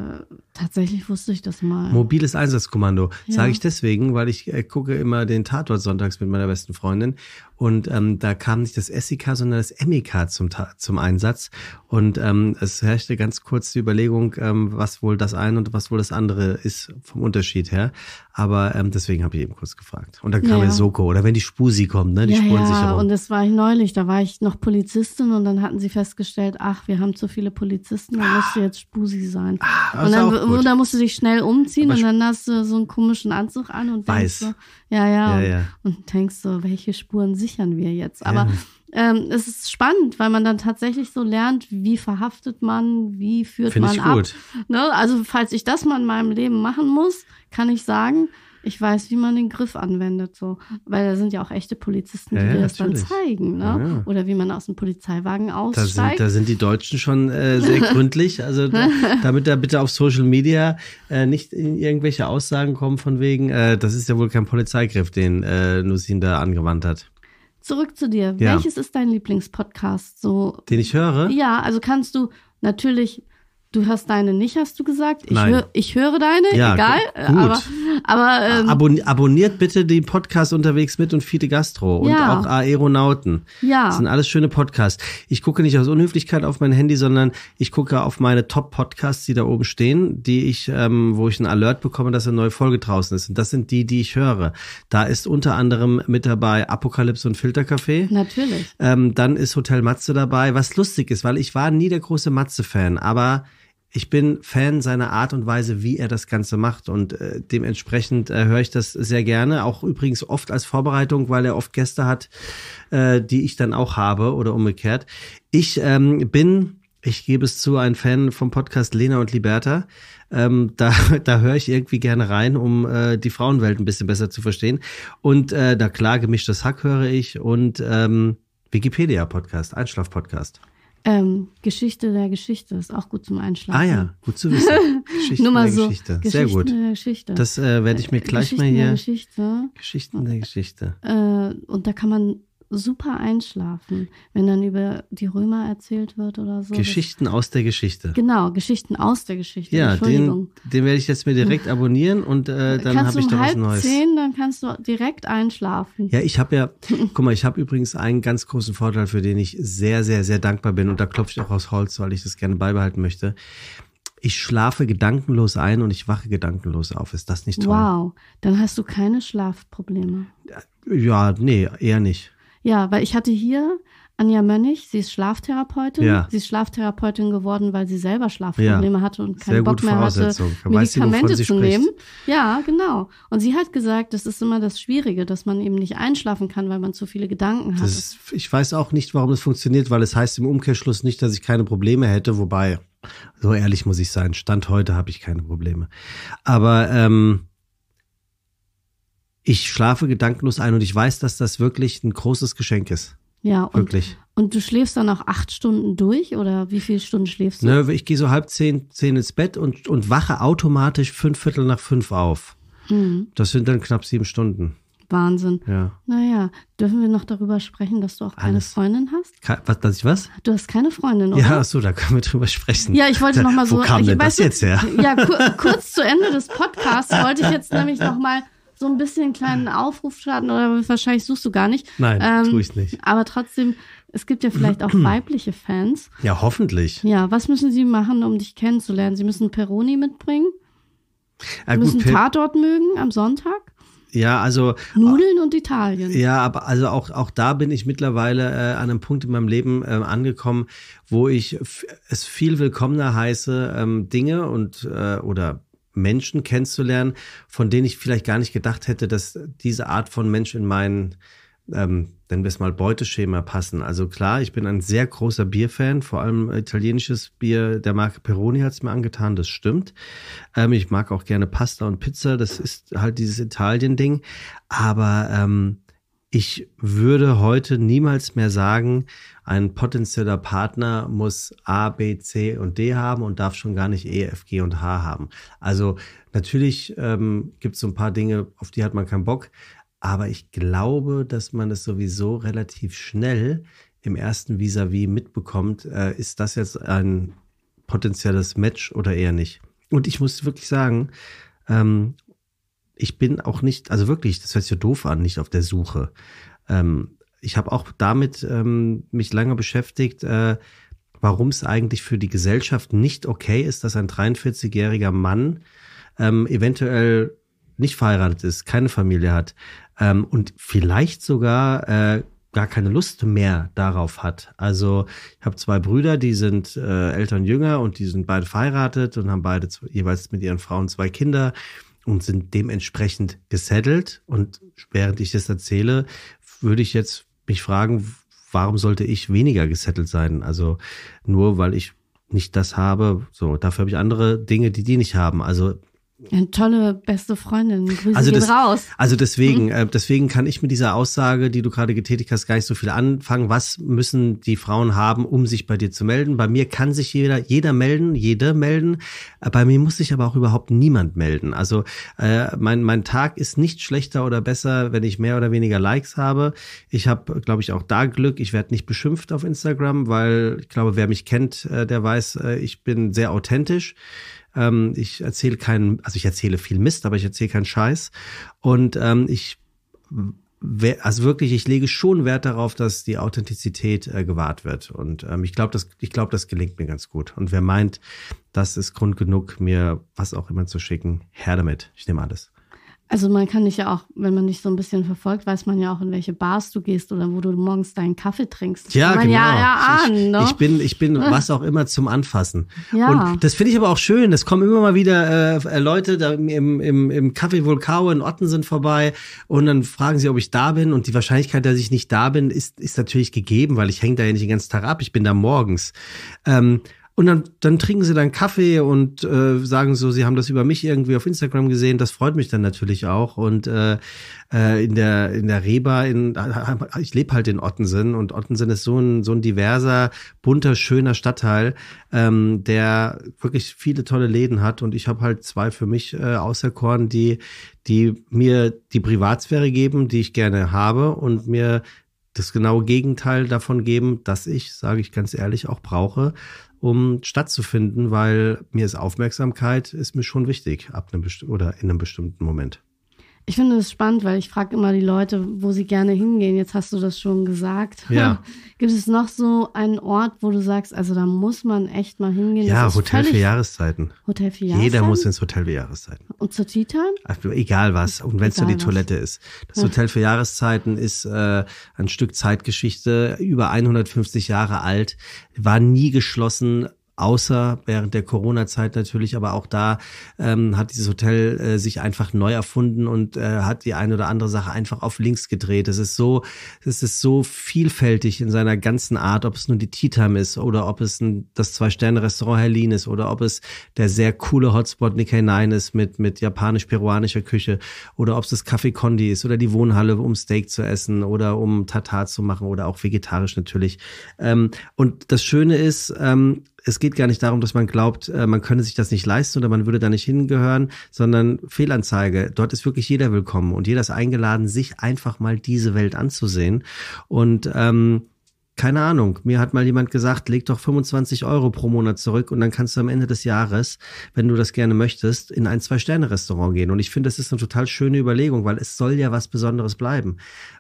Tatsächlich wusste ich das mal. Mobiles Einsatzkommando. Ja. Sage ich deswegen, weil ich äh, gucke immer den Tatort sonntags mit meiner besten Freundin. Und ähm, da kam nicht das SEK, sondern das MEK zum, zum Einsatz. Und ähm, es herrschte ganz kurz die Überlegung, ähm, was wohl das eine und was wohl das andere ist vom Unterschied her. Aber ähm, deswegen habe ich eben kurz gefragt. Und dann kam ja, ja. Soko. Oder wenn die Spusi kommt, ne? die ja, Spurensicherung. Ja, und das war ich neulich. Da war ich noch Polizistin und dann hatten sie festgestellt, ach, wir haben zu viele Polizisten, da ah. müsste jetzt Spusi sein. Ah, und dann Gut. dann musst du dich schnell umziehen Aber und dann hast du so einen komischen Anzug an und Weiß. So, ja, ja, ja, und, und, denkst so, welche Spuren sichern wir jetzt? Aber ja. ähm, es ist spannend, weil man dann tatsächlich so lernt, wie verhaftet man, wie führt Find man ich ab. Gut. Ne? Also falls ich das mal in meinem Leben machen muss, kann ich sagen, ich weiß, wie man den Griff anwendet, so. Weil da sind ja auch echte Polizisten, die ja, dir das dann zeigen, ne? Ja. Oder wie man aus dem Polizeiwagen aussteigt. Da sind, da sind die Deutschen schon äh, sehr gründlich. Also da, damit da bitte auf Social Media äh, nicht irgendwelche Aussagen kommen von wegen, äh, das ist ja wohl kein Polizeigriff, den äh, Nusin da angewandt hat. Zurück zu dir. Ja. Welches ist dein Lieblingspodcast? So, den ich höre? Ja, also kannst du natürlich Du hörst deine nicht, hast du gesagt? Ich, Nein. Hör, ich höre deine, ja, egal. Gut. Äh, aber, aber ähm, Abon abonniert bitte die Podcast unterwegs mit und Fiete Gastro und ja. auch Aeronauten. Ja. Das sind alles schöne Podcasts. Ich gucke nicht aus Unhöflichkeit auf mein Handy, sondern ich gucke auf meine Top-Podcasts, die da oben stehen, die ich, ähm, wo ich einen Alert bekomme, dass eine neue Folge draußen ist. Und das sind die, die ich höre. Da ist unter anderem mit dabei Apokalypse und Filtercafé. Natürlich. Ähm, dann ist Hotel Matze dabei, was lustig ist, weil ich war nie der große Matze-Fan, aber ich bin Fan seiner Art und Weise, wie er das Ganze macht. Und äh, dementsprechend äh, höre ich das sehr gerne. Auch übrigens oft als Vorbereitung, weil er oft Gäste hat, äh, die ich dann auch habe oder umgekehrt. Ich ähm, bin, ich gebe es zu, ein Fan vom Podcast Lena und Liberta. Ähm, da da höre ich irgendwie gerne rein, um äh, die Frauenwelt ein bisschen besser zu verstehen. Und äh, da klar, gemischtes Hack höre ich und ähm, Wikipedia-Podcast, Einschlaf-Podcast. Ähm, Geschichte der Geschichte ist auch gut zum Einschlafen. Ah ja, gut zu wissen. Geschichte der so, Geschichte. Geschichte Sehr gut. Der Geschichte. Das äh, werde ich mir äh, gleich mal hier. Geschichten der Geschichte. Geschichten der Geschichte. Äh, und da kann man super einschlafen, wenn dann über die Römer erzählt wird oder so. Geschichten aus der Geschichte. Genau, Geschichten aus der Geschichte. Ja, den, den werde ich jetzt mir direkt abonnieren und äh, dann habe ich um da was Neues. Zehn, dann kannst du direkt einschlafen. Ja, ich habe ja, guck mal, ich habe übrigens einen ganz großen Vorteil, für den ich sehr, sehr, sehr dankbar bin und da klopfe ich auch aus Holz, weil ich das gerne beibehalten möchte ich schlafe gedankenlos ein und ich wache gedankenlos auf. Ist das nicht toll? Wow, dann hast du keine Schlafprobleme. Ja, nee, eher nicht. Ja, weil ich hatte hier Anja Mönnig, sie ist Schlaftherapeutin. Ja. Sie ist Schlaftherapeutin geworden, weil sie selber Schlafprobleme ja. hatte und keinen Sehr Bock mehr hatte, Medikamente sie, zu nehmen. Ja, genau. Und sie hat gesagt, das ist immer das Schwierige, dass man eben nicht einschlafen kann, weil man zu viele Gedanken hat. Ist, ich weiß auch nicht, warum das funktioniert, weil es heißt im Umkehrschluss nicht, dass ich keine Probleme hätte, wobei, so ehrlich muss ich sein, Stand heute habe ich keine Probleme. Aber ähm, ich schlafe gedankenlos ein und ich weiß, dass das wirklich ein großes Geschenk ist. Ja, und, wirklich. Und du schläfst dann auch acht Stunden durch oder wie viele Stunden schläfst du? Ne, ich gehe so halb zehn, zehn ins Bett und, und wache automatisch fünf Viertel nach fünf auf. Mhm. Das sind dann knapp sieben Stunden. Wahnsinn. Ja. Naja, dürfen wir noch darüber sprechen, dass du auch keine Alles. Freundin hast? Ke was, dass ich was? Du hast keine Freundin, oder? Ja, achso, da können wir drüber sprechen. Ja, ich wollte nochmal so. Wo kam denn das jetzt her? Ja, kurz zu Ende des Podcasts wollte ich jetzt nämlich nochmal so ein bisschen einen kleinen mhm. Aufruf starten oder wahrscheinlich suchst du gar nicht. Nein, ähm, tue ich nicht. Aber trotzdem, es gibt ja vielleicht auch weibliche Fans. Ja, hoffentlich. Ja, was müssen sie machen, um dich kennenzulernen? Sie müssen Peroni mitbringen. sie gut, müssen Tatort mögen am Sonntag. Ja, also Nudeln und Italien. Ja, aber also auch auch da bin ich mittlerweile äh, an einem Punkt in meinem Leben äh, angekommen, wo ich es viel willkommener heiße ähm, Dinge und äh, oder Menschen kennenzulernen, von denen ich vielleicht gar nicht gedacht hätte, dass diese Art von Mensch in meinen, ähm, nennen wir es mal, Beuteschema passen. Also klar, ich bin ein sehr großer Bierfan, vor allem italienisches Bier der Marke Peroni hat es mir angetan, das stimmt. Ähm, ich mag auch gerne Pasta und Pizza, das ist halt dieses Italien-Ding. Aber ähm, ich würde heute niemals mehr sagen, ein potenzieller Partner muss A, B, C und D haben und darf schon gar nicht E, F, G und H haben. Also natürlich ähm, gibt es so ein paar Dinge, auf die hat man keinen Bock. Aber ich glaube, dass man es das sowieso relativ schnell im ersten Vis-à-vis -vis mitbekommt, äh, ist das jetzt ein potenzielles Match oder eher nicht. Und ich muss wirklich sagen, ähm, ich bin auch nicht, also wirklich, das hört sich ja doof an, nicht auf der Suche. Ähm, ich habe auch damit ähm, mich lange beschäftigt, äh, warum es eigentlich für die Gesellschaft nicht okay ist, dass ein 43-jähriger Mann ähm, eventuell nicht verheiratet ist, keine Familie hat ähm, und vielleicht sogar äh, gar keine Lust mehr darauf hat. Also ich habe zwei Brüder, die sind äh, und jünger und die sind beide verheiratet und haben beide jeweils mit ihren Frauen zwei Kinder und sind dementsprechend gesettelt. Und während ich das erzähle, würde ich jetzt mich fragen, warum sollte ich weniger gesettelt sein? Also nur weil ich nicht das habe, so dafür habe ich andere Dinge, die die nicht haben. Also eine tolle beste Freundin. Grüße also das, raus. Also deswegen, mhm. äh, deswegen kann ich mit dieser Aussage, die du gerade getätigt hast, gar nicht so viel anfangen. Was müssen die Frauen haben, um sich bei dir zu melden? Bei mir kann sich jeder, jeder melden, jede melden. Äh, bei mir muss sich aber auch überhaupt niemand melden. Also äh, mein, mein Tag ist nicht schlechter oder besser, wenn ich mehr oder weniger Likes habe. Ich habe, glaube ich, auch da Glück. Ich werde nicht beschimpft auf Instagram, weil ich glaube, wer mich kennt, äh, der weiß, äh, ich bin sehr authentisch. Ähm, ich erzähle keinen, also ich erzähle viel Mist, aber ich erzähle keinen Scheiß. Und ähm, ich also wirklich, ich lege schon Wert darauf, dass die Authentizität äh, gewahrt wird. Und ähm, ich glaube, das, ich glaube, das gelingt mir ganz gut. Und wer meint, das ist Grund genug, mir was auch immer zu schicken, her damit. Ich nehme alles. Also man kann dich ja auch, wenn man dich so ein bisschen verfolgt, weiß man ja auch, in welche Bars du gehst oder wo du morgens deinen Kaffee trinkst. Das ja, genau. Ja ahnen, ne? ich, bin, ich bin was auch immer zum Anfassen. Ja. Und das finde ich aber auch schön. Es kommen immer mal wieder äh, Leute da im, im, im Café Vulcao in Otten sind vorbei und dann fragen sie, ob ich da bin. Und die Wahrscheinlichkeit, dass ich nicht da bin, ist, ist natürlich gegeben, weil ich hänge da ja nicht den ganzen Tag ab. Ich bin da morgens. Ähm, und dann, dann trinken sie dann Kaffee und äh, sagen so, sie haben das über mich irgendwie auf Instagram gesehen. Das freut mich dann natürlich auch. Und äh, äh in der in der Reba, in, äh, ich lebe halt in Ottensen und Ottensen ist so ein so ein diverser, bunter, schöner Stadtteil, ähm, der wirklich viele tolle Läden hat. Und ich habe halt zwei für mich äh, auserkoren, die die mir die Privatsphäre geben, die ich gerne habe und mir das genaue Gegenteil davon geben, dass ich, sage ich ganz ehrlich, auch brauche, um stattzufinden, weil mir ist Aufmerksamkeit ist mir schon wichtig ab einem oder in einem bestimmten Moment. Ich finde es spannend, weil ich frage immer die Leute, wo sie gerne hingehen. Jetzt hast du das schon gesagt. Ja. Gibt es noch so einen Ort, wo du sagst, also da muss man echt mal hingehen? Ja, Hotel für Jahreszeiten. Hotel für Jahreszeiten. Jeder muss ins Hotel für Jahreszeiten. Und zur Tita? Egal was. Und wenn es nur die was. Toilette ist. Das Hotel für Jahreszeiten ist äh, ein Stück Zeitgeschichte, über 150 Jahre alt, war nie geschlossen außer während der Corona-Zeit natürlich, aber auch da ähm, hat dieses Hotel äh, sich einfach neu erfunden und äh, hat die eine oder andere Sache einfach auf links gedreht. Es ist so, es ist so vielfältig in seiner ganzen Art, ob es nun die Tea Time ist oder ob es ein, das Zwei-Sterne-Restaurant Helin ist oder ob es der sehr coole Hotspot Nikkei 9 ist mit, mit japanisch-peruanischer Küche oder ob es das Café Condi ist oder die Wohnhalle, um Steak zu essen oder um Tatar zu machen oder auch vegetarisch natürlich. Ähm, und das Schöne ist, ähm, es geht gar nicht darum, dass man glaubt, äh, man könne sich das nicht leisten oder man würde da nicht hingehören, sondern Fehlanzeige. Dort ist wirklich jeder willkommen und jeder ist eingeladen, sich einfach mal diese Welt anzusehen. Und ähm, keine Ahnung, mir hat mal jemand gesagt, leg doch 25 Euro pro Monat zurück und dann kannst du am Ende des Jahres, wenn du das gerne möchtest, in ein Zwei-Sterne-Restaurant gehen. Und ich finde, das ist eine total schöne Überlegung, weil es soll ja was Besonderes bleiben.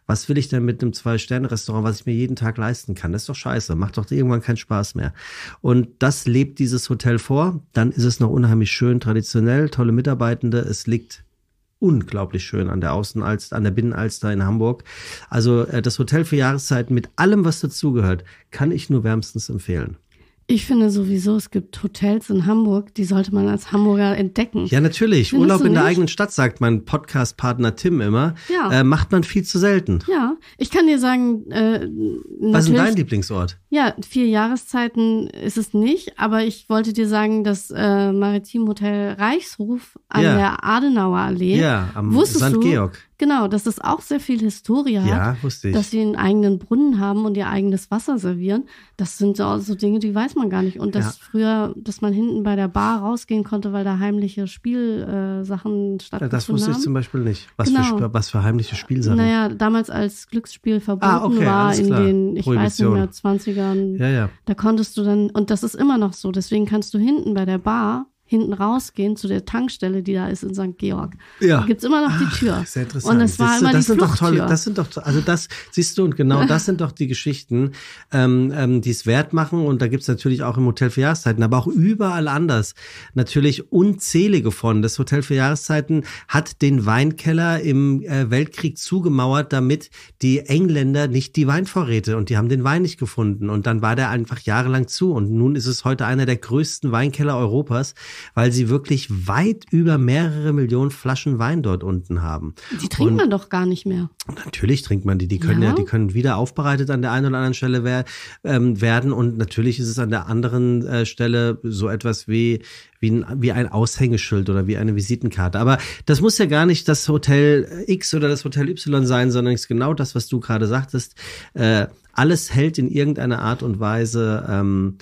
Was will ich denn mit einem Zwei-Sterne-Restaurant, was ich mir jeden Tag leisten kann? Das ist doch scheiße, macht doch irgendwann keinen Spaß mehr. Und das lebt dieses Hotel vor, dann ist es noch unheimlich schön, traditionell, tolle Mitarbeitende, es liegt unglaublich schön an der Außenalster, an der Binnenalster in Hamburg. Also äh, das Hotel für Jahreszeiten mit allem, was dazugehört, kann ich nur wärmstens empfehlen. Ich finde sowieso, es gibt Hotels in Hamburg, die sollte man als Hamburger entdecken. Ja, natürlich. Findest Urlaub in der eigenen Stadt, sagt mein Podcast-Partner Tim immer. Ja. Äh, macht man viel zu selten. Ja, ich kann dir sagen, äh, Was ist dein Lieblingsort? Ja, vier Jahreszeiten ist es nicht, aber ich wollte dir sagen, das äh, Maritimhotel Reichshof an ja. der Adenauer Allee. Ja, am wusstest St. Georg. Du, genau, dass das auch sehr viel Historie hat. Ja, wusste ich. Dass sie einen eigenen Brunnen haben und ihr eigenes Wasser servieren. Das sind so, so also Dinge, die weiß man gar nicht. Und dass ja. früher, dass man hinten bei der Bar rausgehen konnte, weil da heimliche Spielsachen äh, stattgefunden haben. Das wusste haben. ich zum Beispiel nicht. Was, genau. für, was für heimliche Spielsachen? Naja, damals als Glücksspiel verboten ah, okay, war in den, ich weiß nicht mehr, 20er dann, ja, ja. da konntest du dann, und das ist immer noch so, deswegen kannst du hinten bei der Bar hinten rausgehen zu der Tankstelle, die da ist in St. Georg. Ja. Da gibt immer noch die Tür. Ach, sehr interessant. Und das war siehst immer du, das die sind doch tolle, das sind doch, also das siehst du und genau das sind doch die Geschichten, ähm, ähm, die es wert machen. Und da gibt's natürlich auch im Hotel für Jahreszeiten, aber auch überall anders. Natürlich unzählige von. Das Hotel für Jahreszeiten hat den Weinkeller im äh, Weltkrieg zugemauert, damit die Engländer nicht die Weinvorräte und die haben den Wein nicht gefunden. Und dann war der einfach jahrelang zu. Und nun ist es heute einer der größten Weinkeller Europas weil sie wirklich weit über mehrere Millionen Flaschen Wein dort unten haben. Die trinkt und man doch gar nicht mehr. Natürlich trinkt man die. Die können ja, ja die können wieder aufbereitet an der einen oder anderen Stelle wer ähm, werden. Und natürlich ist es an der anderen äh, Stelle so etwas wie, wie ein, wie ein Aushängeschild oder wie eine Visitenkarte. Aber das muss ja gar nicht das Hotel äh, X oder das Hotel Y sein, sondern es ist genau das, was du gerade sagtest. Äh, alles hält in irgendeiner Art und Weise ähm,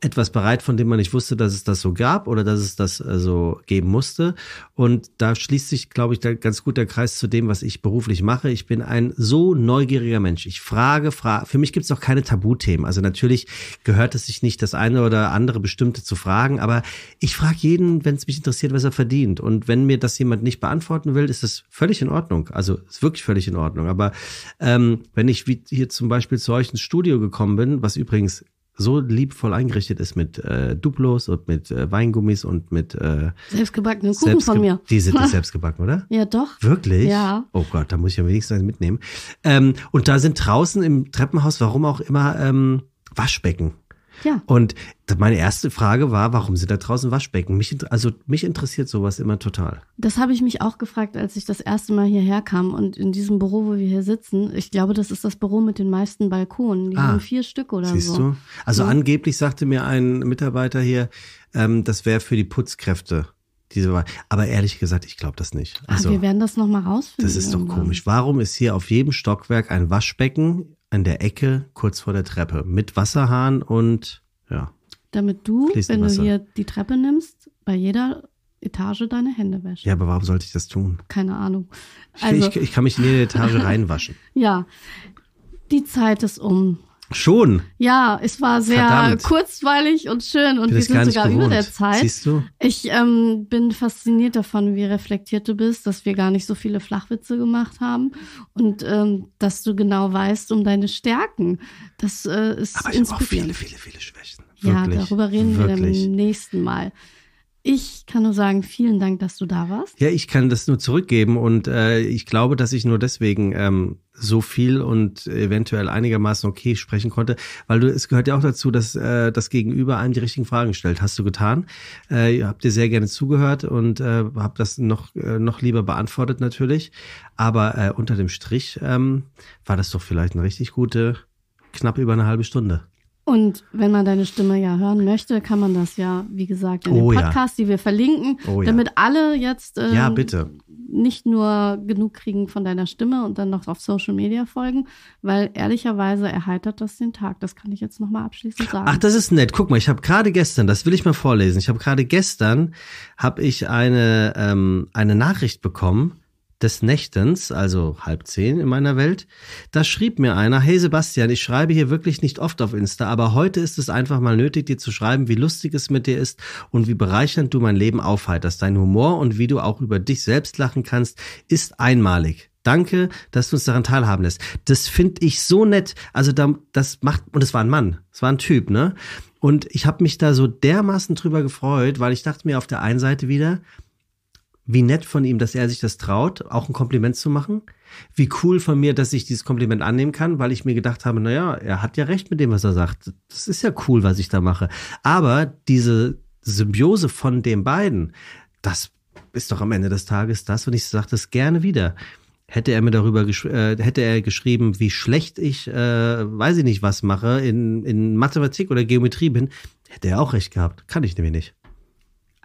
etwas bereit, von dem man nicht wusste, dass es das so gab oder dass es das äh, so geben musste. Und da schließt sich, glaube ich, da ganz gut der Kreis zu dem, was ich beruflich mache. Ich bin ein so neugieriger Mensch. Ich frage, frage. Für mich gibt es auch keine Tabuthemen. Also natürlich gehört es sich nicht, das eine oder andere bestimmte zu fragen, aber ich frage jeden, wenn es mich interessiert, was er verdient. Und wenn mir das jemand nicht beantworten will, ist das völlig in Ordnung. Also ist wirklich völlig in Ordnung. Aber ähm, wenn ich wie hier zum Beispiel zu euch ins Studio gekommen bin, was übrigens so liebvoll eingerichtet ist mit äh, Duplos und mit äh, Weingummis und mit äh, selbstgebackenen Kuchen selbstge von mir. Die sind selbstgebacken, oder? Ja, doch. Wirklich? Ja. Oh Gott, da muss ich ja wenigstens mitnehmen. Ähm, und da sind draußen im Treppenhaus, warum auch immer, ähm, Waschbecken. Ja. Und meine erste Frage war, warum sind da draußen Waschbecken? Mich, also mich interessiert sowas immer total. Das habe ich mich auch gefragt, als ich das erste Mal hierher kam und in diesem Büro, wo wir hier sitzen. Ich glaube, das ist das Büro mit den meisten Balkonen. Die ah, haben vier Stück oder siehst so. Siehst du? Also ja. angeblich sagte mir ein Mitarbeiter hier, ähm, das wäre für die Putzkräfte diese Wahl. Aber ehrlich gesagt, ich glaube das nicht. Ah, also, Ach, wir werden das nochmal rausfinden. Das ist irgendwann. doch komisch. Warum ist hier auf jedem Stockwerk ein Waschbecken an der Ecke kurz vor der Treppe mit Wasserhahn und ja. Damit du, wenn du hier die Treppe nimmst, bei jeder Etage deine Hände wäschst. Ja, aber warum sollte ich das tun? Keine Ahnung. Also, ich, ich, also ich kann mich in jede Etage reinwaschen. ja. Die Zeit ist um. Schon. Ja, es war sehr Verdammt. kurzweilig und schön und wir sind sogar gewohnt. über der Zeit. Siehst du? Ich ähm, bin fasziniert davon, wie reflektiert du bist, dass wir gar nicht so viele Flachwitze gemacht haben und ähm, dass du genau weißt um deine Stärken. Das äh, ist Aber ich habe auch viele, viele, viele Schwächen. Wirklich, ja, darüber reden wirklich. wir im nächsten Mal. Ich kann nur sagen, vielen Dank, dass du da warst. Ja, ich kann das nur zurückgeben und äh, ich glaube, dass ich nur deswegen ähm, so viel und eventuell einigermaßen okay sprechen konnte, weil du es gehört ja auch dazu, dass äh, das Gegenüber einem die richtigen Fragen stellt. Hast du getan? Äh, ihr habt dir sehr gerne zugehört und äh, habt das noch äh, noch lieber beantwortet natürlich, aber äh, unter dem Strich ähm, war das doch vielleicht eine richtig gute knapp über eine halbe Stunde. Und wenn man deine Stimme ja hören möchte, kann man das ja, wie gesagt, in oh, dem Podcast, ja. die wir verlinken, oh, damit ja. alle jetzt ähm, ja, bitte. nicht nur genug kriegen von deiner Stimme und dann noch auf Social Media folgen, weil ehrlicherweise erheitert das den Tag. Das kann ich jetzt nochmal abschließend sagen. Ach, das ist nett. Guck mal, ich habe gerade gestern, das will ich mal vorlesen, ich habe gerade gestern, habe ich eine, ähm, eine Nachricht bekommen des Nächtens, also halb zehn in meiner Welt, da schrieb mir einer, hey Sebastian, ich schreibe hier wirklich nicht oft auf Insta, aber heute ist es einfach mal nötig, dir zu schreiben, wie lustig es mit dir ist und wie bereichernd du mein Leben aufheiterst. Dein Humor und wie du auch über dich selbst lachen kannst, ist einmalig. Danke, dass du uns daran teilhaben lässt. Das finde ich so nett. Also da, das macht, und es war ein Mann, es war ein Typ, ne? Und ich habe mich da so dermaßen drüber gefreut, weil ich dachte mir auf der einen Seite wieder, wie nett von ihm, dass er sich das traut, auch ein Kompliment zu machen. Wie cool von mir, dass ich dieses Kompliment annehmen kann, weil ich mir gedacht habe, naja, er hat ja recht mit dem, was er sagt. Das ist ja cool, was ich da mache. Aber diese Symbiose von den beiden, das ist doch am Ende des Tages das und ich sage das gerne wieder. Hätte er mir darüber äh, hätte er geschrieben, wie schlecht ich, äh, weiß ich nicht was mache, in, in Mathematik oder Geometrie bin, hätte er auch recht gehabt. Kann ich nämlich nicht.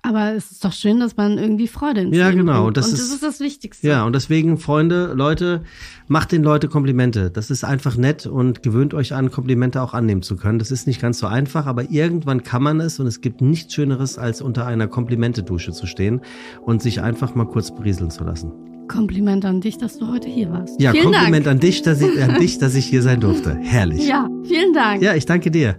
Aber es ist doch schön, dass man irgendwie Freude ins Ja, Leben genau. Und, Das und ist, das ist das Wichtigste. Ja, und deswegen, Freunde, Leute, macht den Leute Komplimente. Das ist einfach nett und gewöhnt euch an, Komplimente auch annehmen zu können. Das ist nicht ganz so einfach, aber irgendwann kann man es und es gibt nichts Schöneres, als unter einer Komplimentedusche zu stehen und sich einfach mal kurz berieseln zu lassen. Kompliment an dich, dass du heute hier warst. Ja, vielen Kompliment Dank. an dich, dass ich, an dich, dass ich hier sein durfte. Herrlich. Ja, vielen Dank. Ja, ich danke dir.